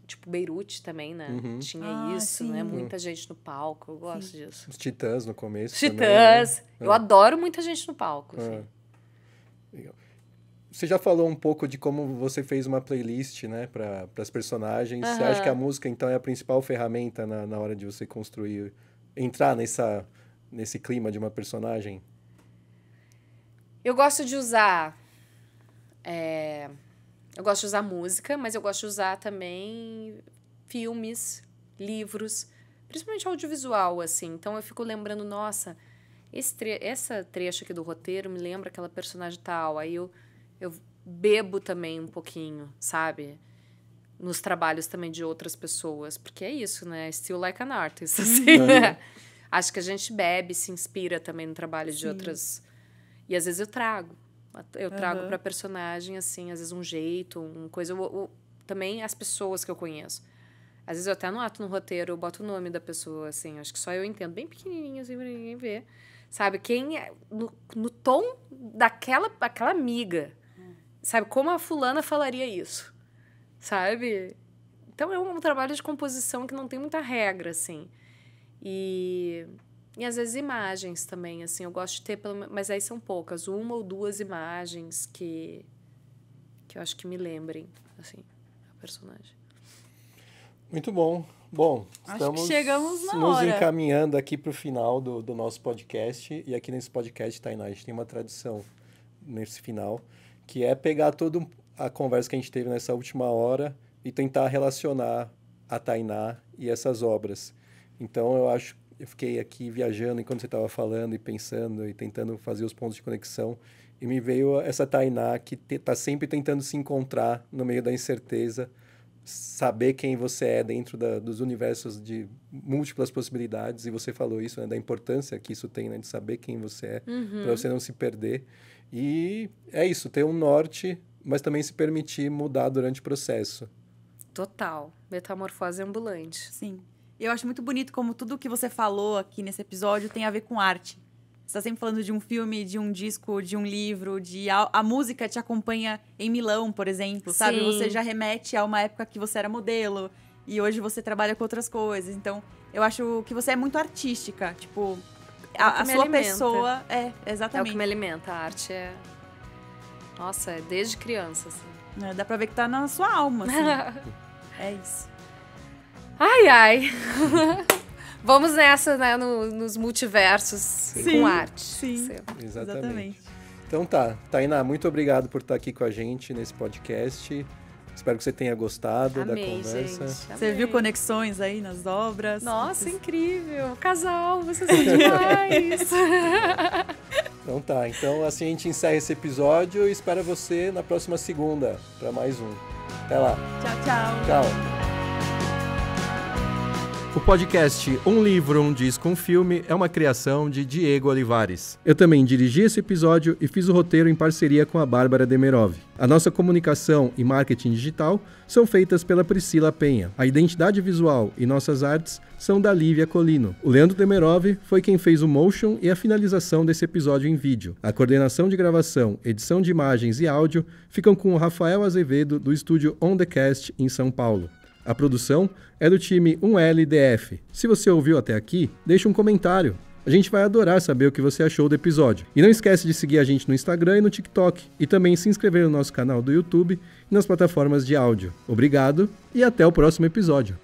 Tipo, Beirute também, né? Uhum. Tinha ah, isso, né? sim. né? Muita gente no palco. Eu gosto sim. disso.
Os Titãs no começo. Titãs. Também, né? Eu é.
adoro muita gente no palco. É. Assim.
Você já falou um pouco de como você fez uma playlist, né? Para as personagens. Uhum. Você acha que a música, então, é a principal ferramenta na, na hora de você construir, entrar nessa, nesse clima de uma personagem?
Eu gosto de usar. É eu gosto de usar música, mas eu gosto de usar também filmes, livros, principalmente audiovisual, assim. Então eu fico lembrando, nossa, esse tre essa trecho aqui do roteiro me lembra aquela personagem tal. Aí eu, eu bebo também um pouquinho, sabe? Nos trabalhos também de outras pessoas. Porque é isso, né? Still like an artist, assim, uhum. né? Acho que a gente bebe, se inspira também no trabalho Sim. de outras. E às vezes eu trago eu trago uhum. para personagem, assim, às vezes um jeito, uma coisa. Eu, eu, também as pessoas que eu conheço. Às vezes eu até ato no roteiro, eu boto o nome da pessoa, assim, acho que só eu entendo, bem pequenininho, assim, pra ninguém ver. Sabe, quem é, no, no tom daquela aquela amiga, hum. sabe, como a fulana falaria isso, sabe? Então é um, um trabalho de composição que não tem muita regra, assim. E e às vezes imagens também, assim, eu gosto de ter, mas aí são poucas, uma ou duas imagens que, que eu acho que me lembrem, assim, a personagem.
Muito bom. Bom, estamos chegamos na nos hora. encaminhando aqui para o final do, do nosso podcast. E aqui nesse podcast, Tainá, a gente tem uma tradição nesse final, que é pegar toda a conversa que a gente teve nessa última hora e tentar relacionar a Tainá e essas obras. Então, eu acho eu fiquei aqui viajando enquanto você estava falando e pensando e tentando fazer os pontos de conexão. E me veio essa Tainá que está sempre tentando se encontrar no meio da incerteza, saber quem você é dentro da, dos universos de múltiplas possibilidades. E você falou isso, né, da importância que isso tem, né, de saber quem você é, uhum. para você não se perder. E é isso, ter um norte, mas também se permitir mudar durante o processo.
Total. Metamorfose ambulante. Sim. Eu acho muito bonito como tudo que você falou aqui nesse episódio tem a ver com arte. Você está sempre falando de um filme, de um disco, de um livro, de a, a música te acompanha em Milão, por exemplo, Sim. sabe? Você já remete a uma época que você era modelo e hoje você trabalha com outras coisas. Então, eu acho que você é muito artística, tipo, é a, sua alimenta. pessoa é exatamente. É o que me alimenta, a arte é Nossa, é desde criança assim. É, dá pra ver que tá na sua alma, assim.
é isso. Ai, ai. Vamos nessa, né? No, nos multiversos sim, com arte.
Sim, exatamente.
Então tá. Tainá, muito obrigado por estar tá aqui com a gente nesse podcast. Espero que você tenha gostado amei, da conversa. Gente, você
viu conexões aí nas obras? Nossa, vocês... incrível! Casal, vocês são demais!
então tá, então assim a gente encerra esse episódio e espera você na próxima segunda para mais um. Até lá.
Tchau, tchau.
Tchau. O podcast Um Livro, Um Disco, Um Filme é uma criação de Diego Olivares. Eu também dirigi esse episódio e fiz o roteiro em parceria com a Bárbara Demerov. A nossa comunicação e marketing digital são feitas pela Priscila Penha. A identidade visual e nossas artes são da Lívia Colino. O Leandro Demerov foi quem fez o motion e a finalização desse episódio em vídeo. A coordenação de gravação, edição de imagens e áudio ficam com o Rafael Azevedo do estúdio On The Cast em São Paulo. A produção é do time 1LDF. Se você ouviu até aqui, deixe um comentário. A gente vai adorar saber o que você achou do episódio. E não esquece de seguir a gente no Instagram e no TikTok e também se inscrever no nosso canal do YouTube e nas plataformas de áudio. Obrigado e até o próximo episódio.